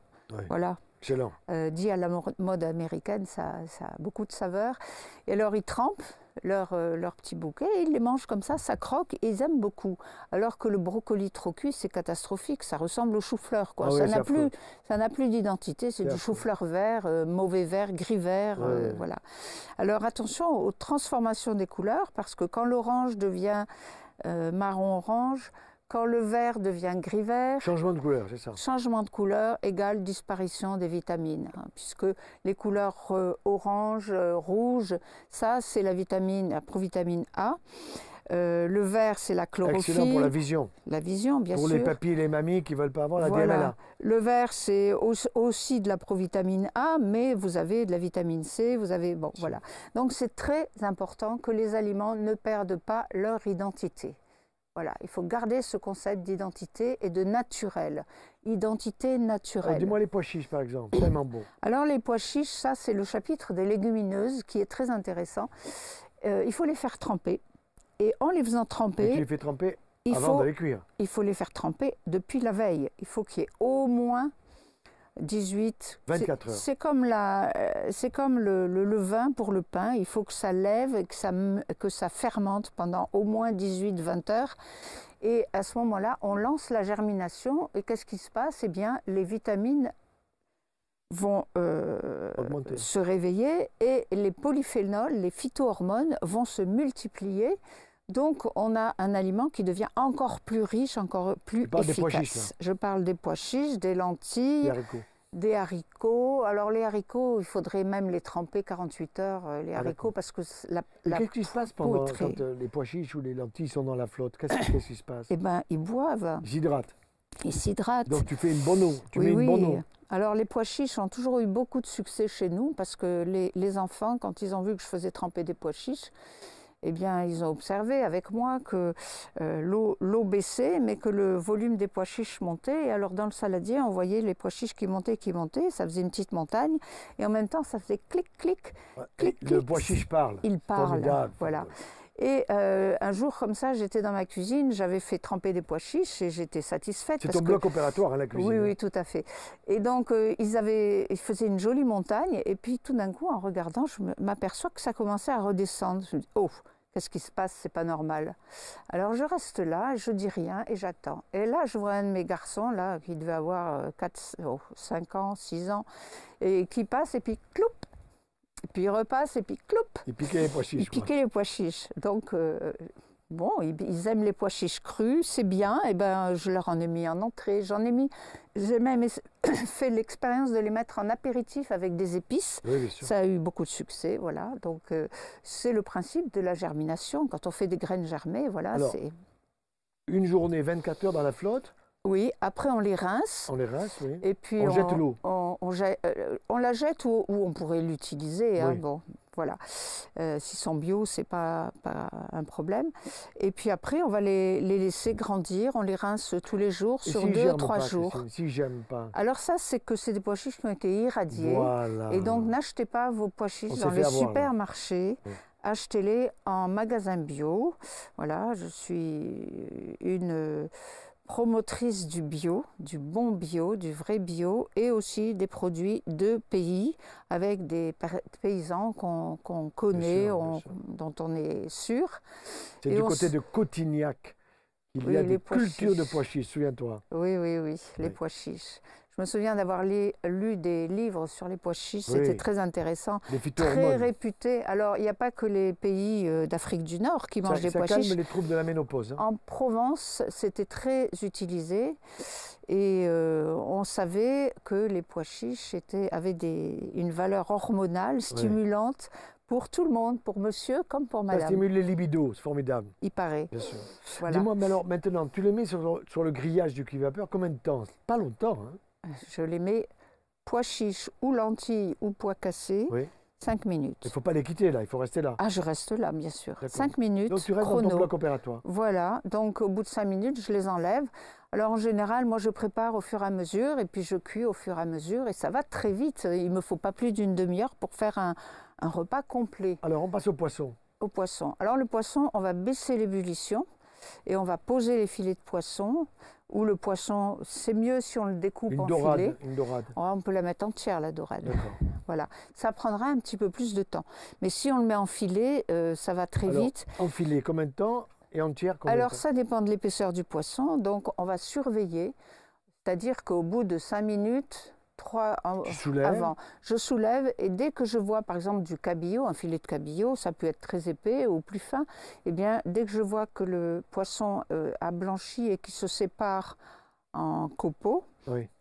Voilà. Excellent. Euh, dit à la mode américaine, ça, ça a beaucoup de saveur. Et alors, ils trempent leur, petits euh, leur petit bouquet ils les mangent comme ça, ça croque et ils aiment beaucoup. Alors que le brocoli trop cuit, c'est catastrophique, ça ressemble au chou-fleur. Quoi. Ah ça, n'a plus, ça n'a plus d'identité, c'est, du chou-fleur vert, euh, mauvais vert, gris vert. Euh, voilà. Alors attention aux transformations des couleurs parce que quand l'orange devient marron-orange, quand le vert devient gris-vert. Changement de couleur, c'est ça. Changement de couleur égale disparition des vitamines, hein, puisque les couleurs euh, orange, euh, rouge, ça c'est la vitamine, la provitamine A. Euh, le vert, c'est la chlorophylle. Excellent pour la vision. La vision, bien sûr. Pour les papilles et les mamies qui ne veulent pas avoir la DMLA. Le vert, c'est aussi de la provitamine A, mais vous avez de la vitamine C, vous avez... Bon, voilà. Donc, c'est très important que les aliments ne perdent pas leur identité. Voilà, il faut garder ce concept d'identité et de naturel. Identité naturelle. Dis-moi les pois chiches, par exemple, Vraiment bon. Alors, les pois chiches, ça, c'est le chapitre des légumineuses qui est très intéressant. Euh, il faut les faire tremper. Et en les faisant tremper. Et les tremper il avant faut, les cuire. Il faut les faire tremper depuis la veille. Il faut qu'il y ait au moins 18. 24 heures. C'est comme, la, euh, c'est comme le, le, vin pour le pain. Il faut que ça lève et que ça, que ça fermente pendant au moins 18-20 heures. Et à ce moment-là, on lance la germination. Et qu'est-ce qui se passe Eh bien, les vitamines vont euh, se réveiller et les polyphénols, les phytohormones vont se multiplier. Donc, on a un aliment qui devient encore plus riche, encore plus efficace. Des pois Je parle des pois chiches, des lentilles, des haricots. Alors, les haricots, il faudrait même les tremper 48 heures, euh, les ah, haricots, parce que la, la Qu'est-ce qui se passe pendant euh, les pois chiches ou les lentilles sont dans la flotte Qu'est-ce qui se passe Eh bien, ils boivent. Ils s'hydratent. Ils s'hydratent. Donc, tu fais une bonne eau. Tu oui, mets une Alors les pois chiches ont toujours eu beaucoup de succès chez nous parce que les, enfants, quand ils ont vu que je faisais tremper des pois chiches, eh bien, ils ont observé avec moi que euh, l'eau, l'eau baissait, mais que le volume des pois chiches montait. Et alors, dans le saladier, on voyait les pois chiches qui montaient, qui montaient. Ça faisait une petite montagne. Et en même temps, ça faisait clic, clic, clic. clic le pois chiche parle. Il parle. Ah, voilà. Et euh, un jour, comme ça, j'étais dans ma cuisine, j'avais fait tremper des pois chiches et j'étais satisfaite. C'est ton bloc opératoire, à hein, la cuisine. Oui, oui, hein. tout à fait. Et donc, euh, ils, avaient, ils faisaient une jolie montagne. Et puis, tout d'un coup, en regardant, je m'aperçois que ça commençait à redescendre. Je me oh, Qu'est-ce qui se passe C'est pas normal. Alors je reste là, je dis rien et j'attends. Et là, je vois un de mes garçons, là, qui devait avoir 4, euh, 5 ans, 6 ans, et qui passe et puis cloup puis repasse et puis cloup Et piquer les pois chiches. les pois chiches. Donc. Euh, Bon, ils aiment les pois chiches crus, c'est bien. Et ben, je leur en ai mis en entrée, j'en ai mis. J'ai même *coughs* fait l'expérience de les mettre en apéritif avec des épices. Ça a eu beaucoup de succès, voilà. Donc, euh, c'est le principe de la germination. Quand on fait des graines germées, voilà, c'est. Une journée, 24 heures dans la flotte. Oui, après on les rince. On les rince, oui. Et puis on, jette l'eau. Euh, on, la jette ou, on pourrait l'utiliser. Hein, bon, voilà. Euh, S'ils sont bio, c'est pas, pas un problème. Et puis après, on va les, laisser grandir. On les rince tous les jours sur deux ou trois jours. Si, j'aime pas. Alors ça, c'est que c'est des pois chiches qui ont été irradiés. Et donc n'achetez pas vos pois chiches dans les supermarchés. achetez-les en magasin bio. Voilà, je suis une promotrice du bio, du bon bio, du vrai bio et aussi des produits de pays avec des paysans qu'on connaît, dont on est sûr. C'est du côté de Cotignac. Il y a des cultures de pois chiches, souviens-toi. Oui, oui, oui, les pois chiches. Je me souviens d'avoir lu des livres sur les pois chiches, c'était très intéressant, très réputé. Alors, il n'y a pas que les pays euh, d'Afrique du Nord qui mangent des pois calme les troubles de la ménopause. Hein. En Provence, c'était très utilisé et euh, on savait que les pois chiches étaient, avaient des, une valeur hormonale stimulante pour tout le monde, pour monsieur comme pour madame. Ça stimule les libidos, c'est formidable. Il paraît. Bien sûr. Dis-moi, alors maintenant, tu les mets sur, le grillage du cuivre vapeur combien de temps Pas longtemps. Hein je les mets pois chiche ou lentilles ou pois cassés. Oui. 5 minutes. Il ne faut pas les quitter là, il faut rester là. Ah, je reste là, bien sûr. 5 minutes. Donc tu restes ton Voilà, donc au bout de 5 minutes, je les enlève. Alors en général, moi je prépare au fur et à mesure et puis je cuis au fur et à mesure et ça va très vite. Il ne me faut pas plus d'une demi-heure pour faire un repas complet. Alors on passe au poisson. Au poisson. Alors le poisson, on va baisser l'ébullition et on va poser les filets de poisson, ou le poisson, c'est mieux si on le découpe en dorade, Une dorade. Oh, on peut la mettre entière, la dorade. Voilà, ça prendra un petit peu plus de temps. Mais si on le met en filet, euh, ça va très vite. En filet, combien de temps et entière combien Alors, de temps ça dépend de l'épaisseur du poisson, donc on va surveiller. C'est-à-dire qu'au bout de 5 minutes, avant. Je soulève et dès que je vois par exemple du cabillaud, un filet de cabillaud, ça peut être très épais ou plus fin, et eh bien dès que je vois que le poisson euh, a blanchi et qu'il se sépare en copeaux,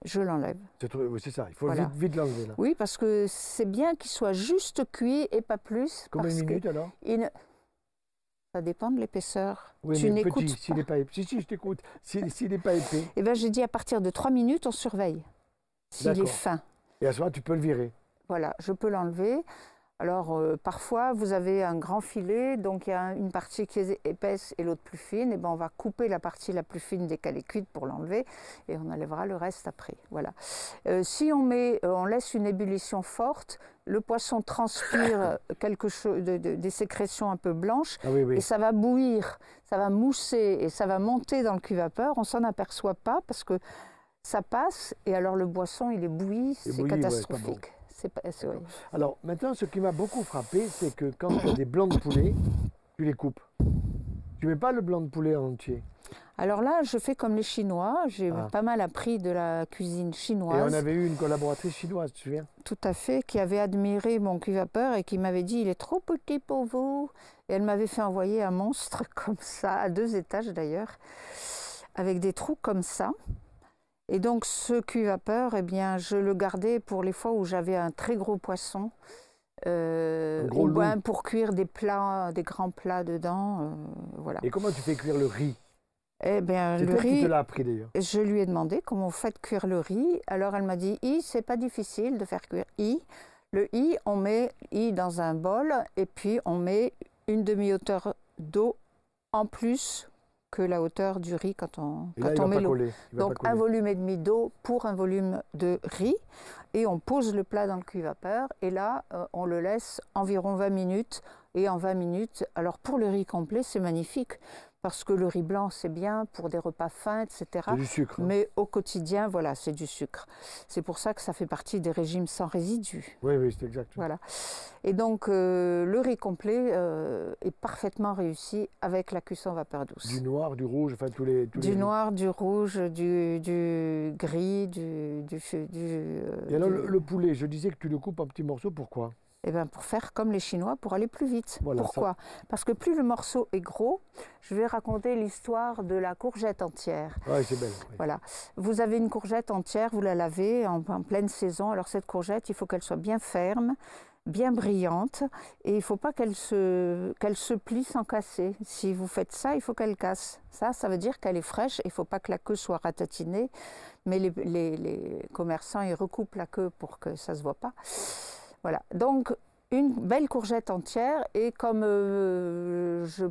je l'enlève. C'est ça, il faut vite, l'enlever. Oui, parce que c'est bien qu'il soit juste cuit et pas plus. Combien de minutes alors Ça dépend de l'épaisseur. tu n'écoutes pas. n'est pas si, si, je t'écoute. S'il n'est pas épais. Eh bien, j'ai dit à partir de 3 minutes, on surveille s'il est fin. Et à ce moment-là, tu peux le virer. Voilà, je peux l'enlever. Alors euh, parfois, vous avez un grand filet, donc il y a une partie qui est épaisse et l'autre plus fine. Et eh ben on va couper la partie la plus fine des qu'elle pour l'enlever, et on enlèvera le reste après. Voilà. Euh, si on met, euh, on laisse une ébullition forte, le poisson transpire *coughs* quelque chose, de, des sécrétions un peu blanches, ah et ça va bouillir, ça va mousser et ça va monter dans le à vapeur. On s'en aperçoit pas parce que ça passe, et alors le boisson, il est bouilli, c'est catastrophique. c'est Alors maintenant, ce qui m'a beaucoup frappé, c'est que quand tu as des blancs de poulet, tu les coupes. Tu mets pas le blanc de poulet entier. Alors là, je fais comme les Chinois. J'ai ah. pas mal appris de la cuisine chinoise. Et on avait eu une collaboratrice chinoise, tu te souviens Tout à fait, qui avait admiré mon à et qui m'avait dit il est trop petit pour vous. Et elle m'avait fait envoyer un monstre *laughs* comme ça, à deux étages d'ailleurs, avec des trous comme ça. Et donc ce cuve vapeur eh bien, je le gardais pour les fois où j'avais un très gros poisson. Euh, pour cuire des plats, des grands plats dedans, euh, voilà. Et comment tu fais cuire le riz Eh bien, le riz. Qui te l'a appris d'ailleurs. Je lui ai demandé comment on fait cuire le riz. Alors elle m'a dit "I, c'est pas difficile de faire cuire i. Le i, on met i dans un bol et puis on met une demi-hauteur d'eau en plus que la hauteur du riz quand on, quand met l'eau. Donc un volume et demi d'eau pour un volume de riz et on pose le plat dans le cuit-vapeur et là euh, on le laisse environ 20 minutes et en 20 minutes, alors pour le riz complet c'est magnifique parce que le riz blanc c'est bien pour des repas fins, etc. Du sucre. Hein. Mais au quotidien, voilà, c'est du sucre. C'est pour ça que ça fait partie des régimes sans résidus. Oui, oui, c'est exact. Voilà. Et donc euh, le riz complet euh, est parfaitement réussi avec la cuisson vapeur douce. Du noir, du rouge, enfin tous les. du noir, du rouge, du, du gris, du. du, euh, Et alors le, le poulet, je disais que tu le coupes en petits morceaux, pourquoi eh ben, pour faire comme les Chinois, pour aller plus vite. Pourquoi Parce que plus le morceau est gros, je vais raconter l'histoire de la courgette entière. c'est Voilà. Vous avez une courgette entière, vous la lavez en, pleine saison. Alors cette courgette, il faut qu'elle soit bien ferme, bien brillante, et il ne faut pas qu'elle se, qu'elle se plie sans casser. Si vous faites ça, il faut qu'elle casse. Ça, ça veut dire qu'elle est fraîche, il ne faut pas que la queue soit ratatinée, mais les, les commerçants, ils recoupent la queue pour que ça ne se voit pas. Voilà, donc une belle courgette entière et comme euh, je,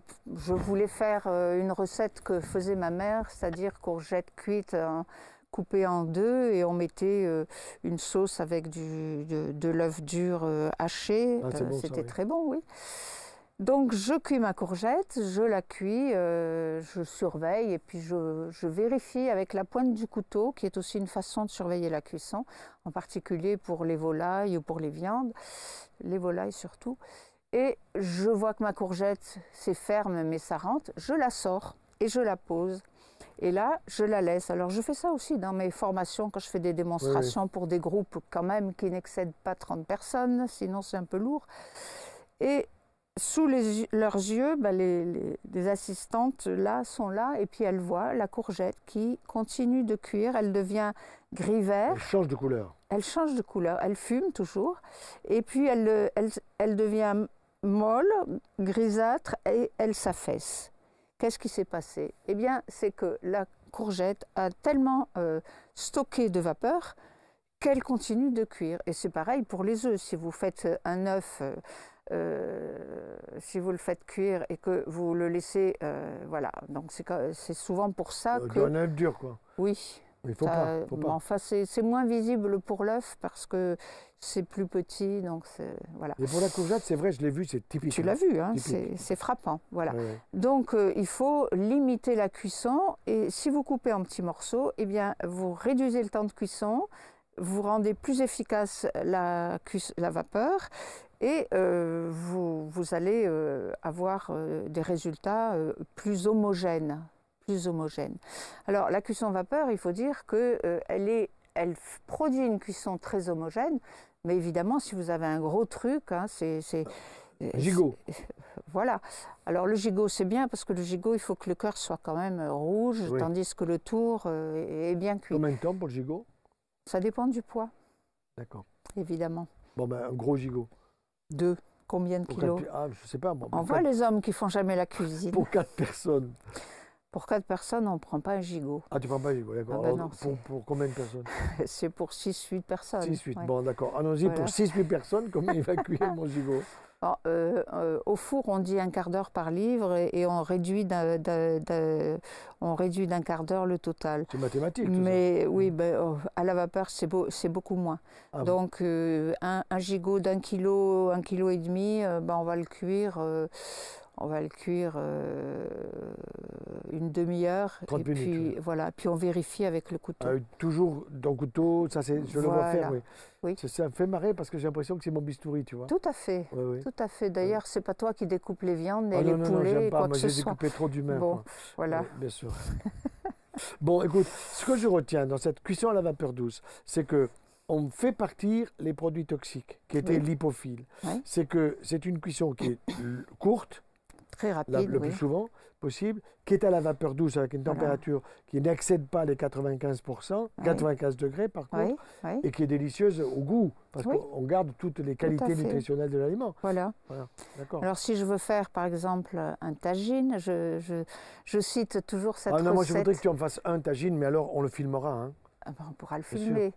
voulais faire euh, une recette que faisait ma mère, c'est-à-dire courgette cuite hein, coupée en deux et on mettait euh, une sauce avec du, de, l'œuf dur haché, ah, c'était très bon, oui. Donc je cuis ma courgette, je la cuis, euh, je surveille et puis je, vérifie avec la pointe du couteau, qui est aussi une façon de surveiller la cuisson, en particulier pour les volailles ou pour les viandes, les volailles surtout. Et je vois que ma courgette c'est ferme mais ça rentre, je la sors et je la pose. Et là, je la laisse. Alors, je fais ça aussi dans mes formations, quand je fais des démonstrations pour des groupes quand même qui n'excèdent pas 30 personnes, sinon c'est un peu lourd. Et sous leurs yeux, bah, les, assistantes là sont là et puis elles voient la courgette qui continue de cuire. Elle devient gris vert. Elle change de couleur. Elle change de couleur. Elle fume toujours et puis elle, devient molle, grisâtre et elle s'affaisse. Qu'est-ce qui s'est passé Eh bien, c'est que la courgette a tellement euh, stocké de vapeur qu'elle continue de cuire. Et c'est pareil pour les œufs. Si vous faites un œuf euh, euh, si vous le faites cuire et que vous le laissez, euh, voilà. Donc c'est souvent pour ça euh, que. Dans œuf dur, quoi. Oui. il faut pas. Faut pas. Enfin, c'est moins visible pour l'œuf parce que c'est plus petit, donc voilà. Et pour la courgette, c'est vrai, je l'ai vu, c'est typique. Tu hein. l'as vu, hein, c'est frappant, voilà. Donc euh, il faut limiter la cuisson et si vous coupez en petits morceaux, eh bien vous réduisez le temps de cuisson, vous rendez plus efficace la, la vapeur et euh, vous, allez euh, avoir euh, des résultats plus homogènes, plus homogènes. Alors la cuisson vapeur, il faut dire que elle, produit une cuisson très homogène, mais évidemment si vous avez un gros truc, hein, c'est gigot. Voilà. Alors le gigot, c'est bien parce que le gigot, il faut que le cœur soit quand même rouge, tandis que le tour est bien cuit. Combien de temps pour le gigot Ça dépend du poids. D'accord. Évidemment. Bon ben un gros gigot. Deux. Combien de kilos quatre, ah, Je sais pas. Moi, on voit les hommes qui font jamais la cuisine. Pour quatre personnes. Pour quatre personnes, on ne prend pas un gigot. Ah, tu ne prends pas un gigot, d'accord. Ah ben oh, pour, combien de personnes *laughs* C'est pour 6-8 personnes. 6-8, bon, d'accord. Allons-y, voilà. pour 6-8 personnes, combien il va cuire mon gigot *laughs* Euh, euh, au four, on dit un quart d'heure par livre et, on réduit d'un, quart d'heure le total. C'est mathématique. Mais oui, hmm. ben, oh, à la vapeur, c'est, beaucoup moins. Ah Donc euh, un, gigot d'un kilo, un kilo et demi, ben, on va le cuire on va le cuire euh, une demi-heure. Et puis voilà, puis on vérifie avec le couteau. Ah, toujours dans le couteau, ça c'est, je le vois oui. Ça, fait marrer parce que j'ai l'impression que c'est mon bistouri, tu vois. Tout à fait, tout à fait. D'ailleurs, c'est pas toi qui découpe les viandes et ah, les poulets, non, Moi, que découpé trop d'humains. Bon, voilà. bien sûr. *laughs* bon, écoute, ce que je retiens dans cette cuisson à la vapeur douce, c'est que on fait partir les produits toxiques qui étaient lipophiles. C'est que c'est une cuisson qui est courte Très rapide, le plus souvent possible, qui est à la vapeur douce avec une température qui n'excède pas les 95%, 95 degrés par contre, et qui est délicieuse au goût, parce qu'on garde toutes les qualités nutritionnelles de l'aliment. Voilà. Alors si je veux faire par exemple un tagine, je, je, cite toujours cette ah, non, Moi je voudrais que tu en fasses un tagine, mais alors on le filmera. Hein. Ah ben, on pourra le filmer.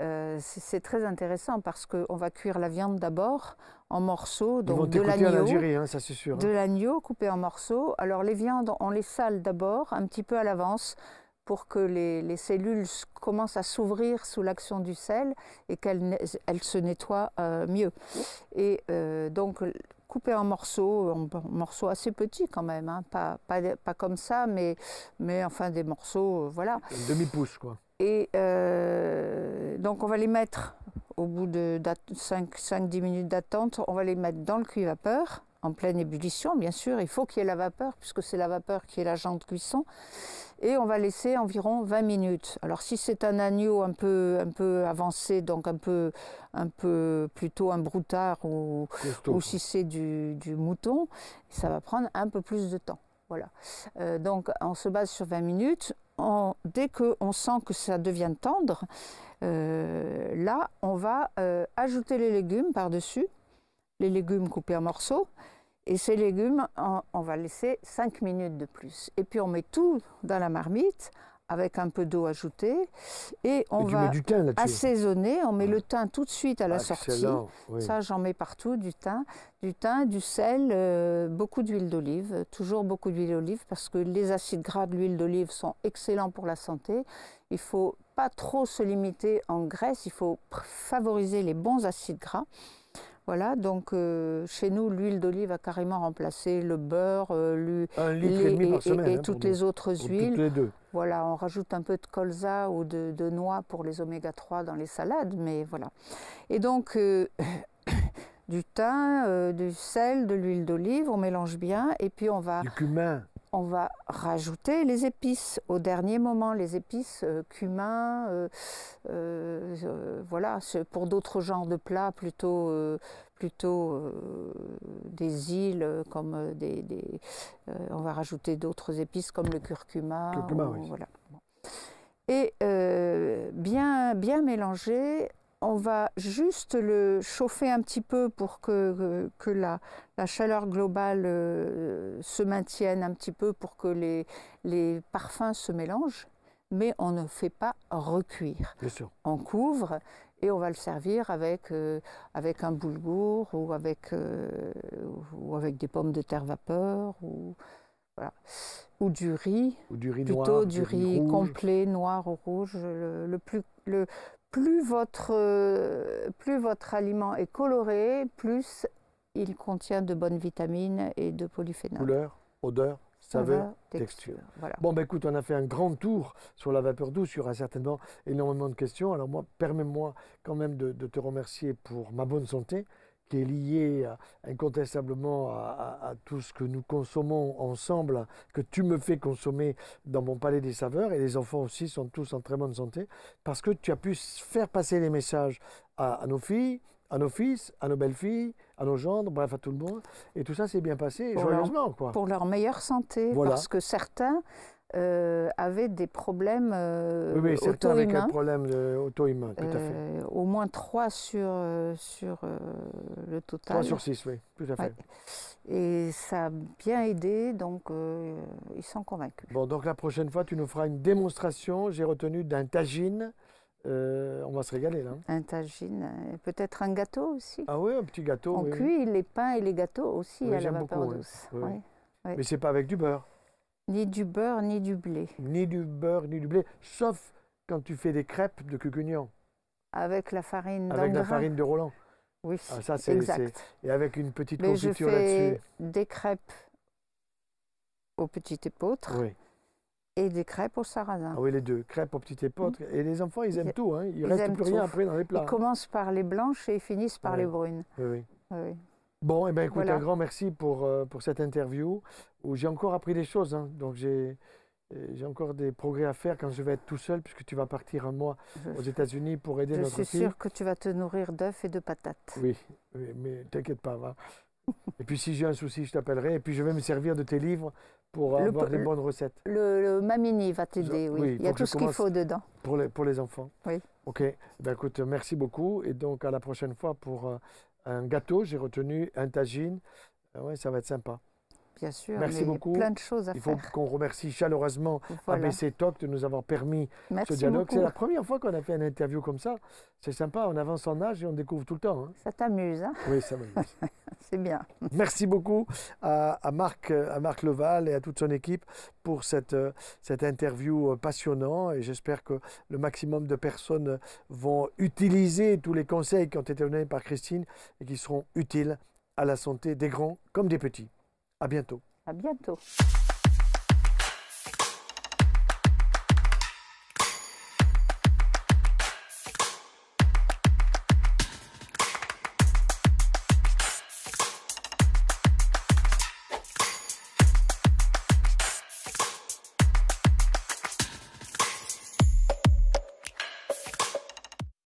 Euh, c'est très intéressant parce qu'on va cuire la viande d'abord en morceaux, donc de l'agneau, hein, hein. De l'agneau coupé en morceaux. Alors les viandes, on les sale d'abord un petit peu à l'avance pour que les, cellules commencent à s'ouvrir sous l'action du sel et qu'elles se nettoient euh, mieux. Et euh, donc coupé en morceaux, en, morceaux assez petits quand même, hein. pas, comme ça, mais, enfin des morceaux, voilà. demi-pouce quoi. Et euh, donc on va les mettre au bout de 5-10 minutes d'attente, on va les mettre dans le cuit vapeur, en pleine ébullition bien sûr, il faut qu'il y ait la vapeur puisque c'est la vapeur qui est l'agent de cuisson, et on va laisser environ 20 minutes. Alors si c'est un agneau un peu, un peu avancé, donc un peu, un peu plutôt un broutard ou, ou si c'est du, du mouton, ça va prendre un peu plus de temps. Voilà. Euh, donc on se base sur 20 minutes dès qu'on sent que ça devient tendre, euh, là, on va euh, ajouter les légumes par-dessus, les légumes coupés en morceaux. Et ces légumes, on, on, va laisser 5 minutes de plus. Et puis on met tout dans la marmite avec un peu d'eau ajoutée. Et on va assaisonner. On met le thym tout de suite à la sortie. Ça, j'en mets partout, du thym. Du thym, du sel, euh, beaucoup d'huile d'olive. Toujours beaucoup d'huile d'olive parce que les acides gras de l'huile d'olive sont excellents pour la santé. Il faut pas trop se limiter en graisse. Il faut favoriser les bons acides gras. Voilà, donc euh, chez nous, l'huile d'olive a carrément remplacé le beurre, euh, l'huile et, hein, toutes les autres huiles. Voilà, on rajoute un peu de colza ou de, noix pour les oméga 3 dans les salades, mais voilà. Et donc euh, *coughs* du thym, du sel, de l'huile d'olive, on mélange bien et puis on va. Du cumin on va rajouter les épices au dernier moment, les épices euh, cumin, euh, euh, voilà, pour d'autres genres de plats, plutôt, plutôt des îles, comme des, on va rajouter d'autres épices comme le curcuma. Et bien, bien mélanger on va juste le chauffer un petit peu pour que, la, la, chaleur globale euh, se maintienne un petit peu pour que les, les parfums se mélangent, mais on ne fait pas recuire. Bien sûr. On couvre et on va le servir avec, euh, avec un boulgour ou avec, euh, ou avec des pommes de terre vapeur ou, voilà. ou du riz. plutôt du, riz, complet, noir ou rouge, le, le plus votre, euh, plus votre aliment est coloré, plus il contient de bonnes vitamines et de polyphénols. Couleur, odeur, saveur, texture. Bon, ben écoute, on a fait un grand tour sur la vapeur douce. Il y aura certainement énormément de questions. Alors moi, permets-moi quand même de, te remercier pour ma bonne santé, qui est lié euh, incontestablement à, tout ce que nous consommons ensemble, que tu me fais consommer dans mon palais des saveurs, et les enfants aussi sont tous en très bonne santé, parce que tu as pu faire passer les messages à nos filles, à nos fils, à nos belles-filles, à nos gendres, bref, à tout le monde. Et tout ça s'est bien passé, pour joyeusement. quoi. Pour leur meilleure santé, parce que certains euh, avaient des problèmes euh, oui, oui, certains avec un problème auto-humain, tout à fait. Euh, au moins 3 sur, euh, sur le total. 3 sur 6, oui, tout à fait. Et ça a bien aidé, donc ils sont convaincus. Bon, donc la prochaine fois, tu nous feras une démonstration, j'ai retenu, d'un tagine. on va se régaler là. Hein. Un tagine, peut-être un gâteau aussi. Ah oui, un petit gâteau. On cuit les pains et les gâteaux aussi à la vapeur douce. Oui. ce Mais c'est pas avec du beurre. Ni du beurre, ni du blé. Ni du beurre, ni du blé, sauf quand tu fais des crêpes de cucugnan. Avec la farine Avec la farine de Roland. Oui, ah, ça, c'est, exact. Et avec une petite confiture là-dessus. des crêpes au petit épeautre. Et des crêpes au sarrasin. Ah oui, les deux, crêpes au petit épeautre. Mmh. Et les enfants, ils aiment tout. Hein. ne plus rien après dans les plats. Ils hein. commencent par les blanches et ils finissent par les brunes. oui. oui. Bon, eh ben, écoute, un grand merci pour, euh, pour cette interview où j'ai encore appris des choses. Hein. donc, j'ai. Euh, j'ai encore des progrès à faire quand je vais être tout seul, puisque tu vas partir un mois aux États-Unis pour aider notre fille. Je suis sûr que tu vas te nourrir d'œufs et de patates. Oui, mais t'inquiète pas. Va. *laughs* et puis si j'ai un souci, je t'appellerai. Et puis je vais me servir de tes livres pour avoir des bonnes recettes. Le, Mamini va t'aider, oui. oui. Il y a tout ce qu'il faut dedans. Pour les, pour les enfants. Oui. Ok. Ben, écoute, merci beaucoup. Et donc à la prochaine fois pour euh, un gâteau, j'ai retenu, un tagine. Ah ça va être sympa. Bien sûr, merci beaucoup. plein de choses à Il faut qu'on remercie chaleureusement ABC Talk de nous avoir permis ce dialogue. C'est la première fois qu'on a fait une interview comme ça. C'est sympa, on avance en âge et on découvre tout le temps. Hein. Ça t'amuse. Hein. oui, ça m'amuse. *laughs* C'est bien. Merci beaucoup à, Marc, à Marc Leval et à toute son équipe pour cette, cette interview euh, passionnante. Et j'espère que le maximum de personnes vont utiliser tous les conseils qui ont été donnés par Christine et qui seront utiles à la santé des grands comme des petits. À bientôt. À bientôt.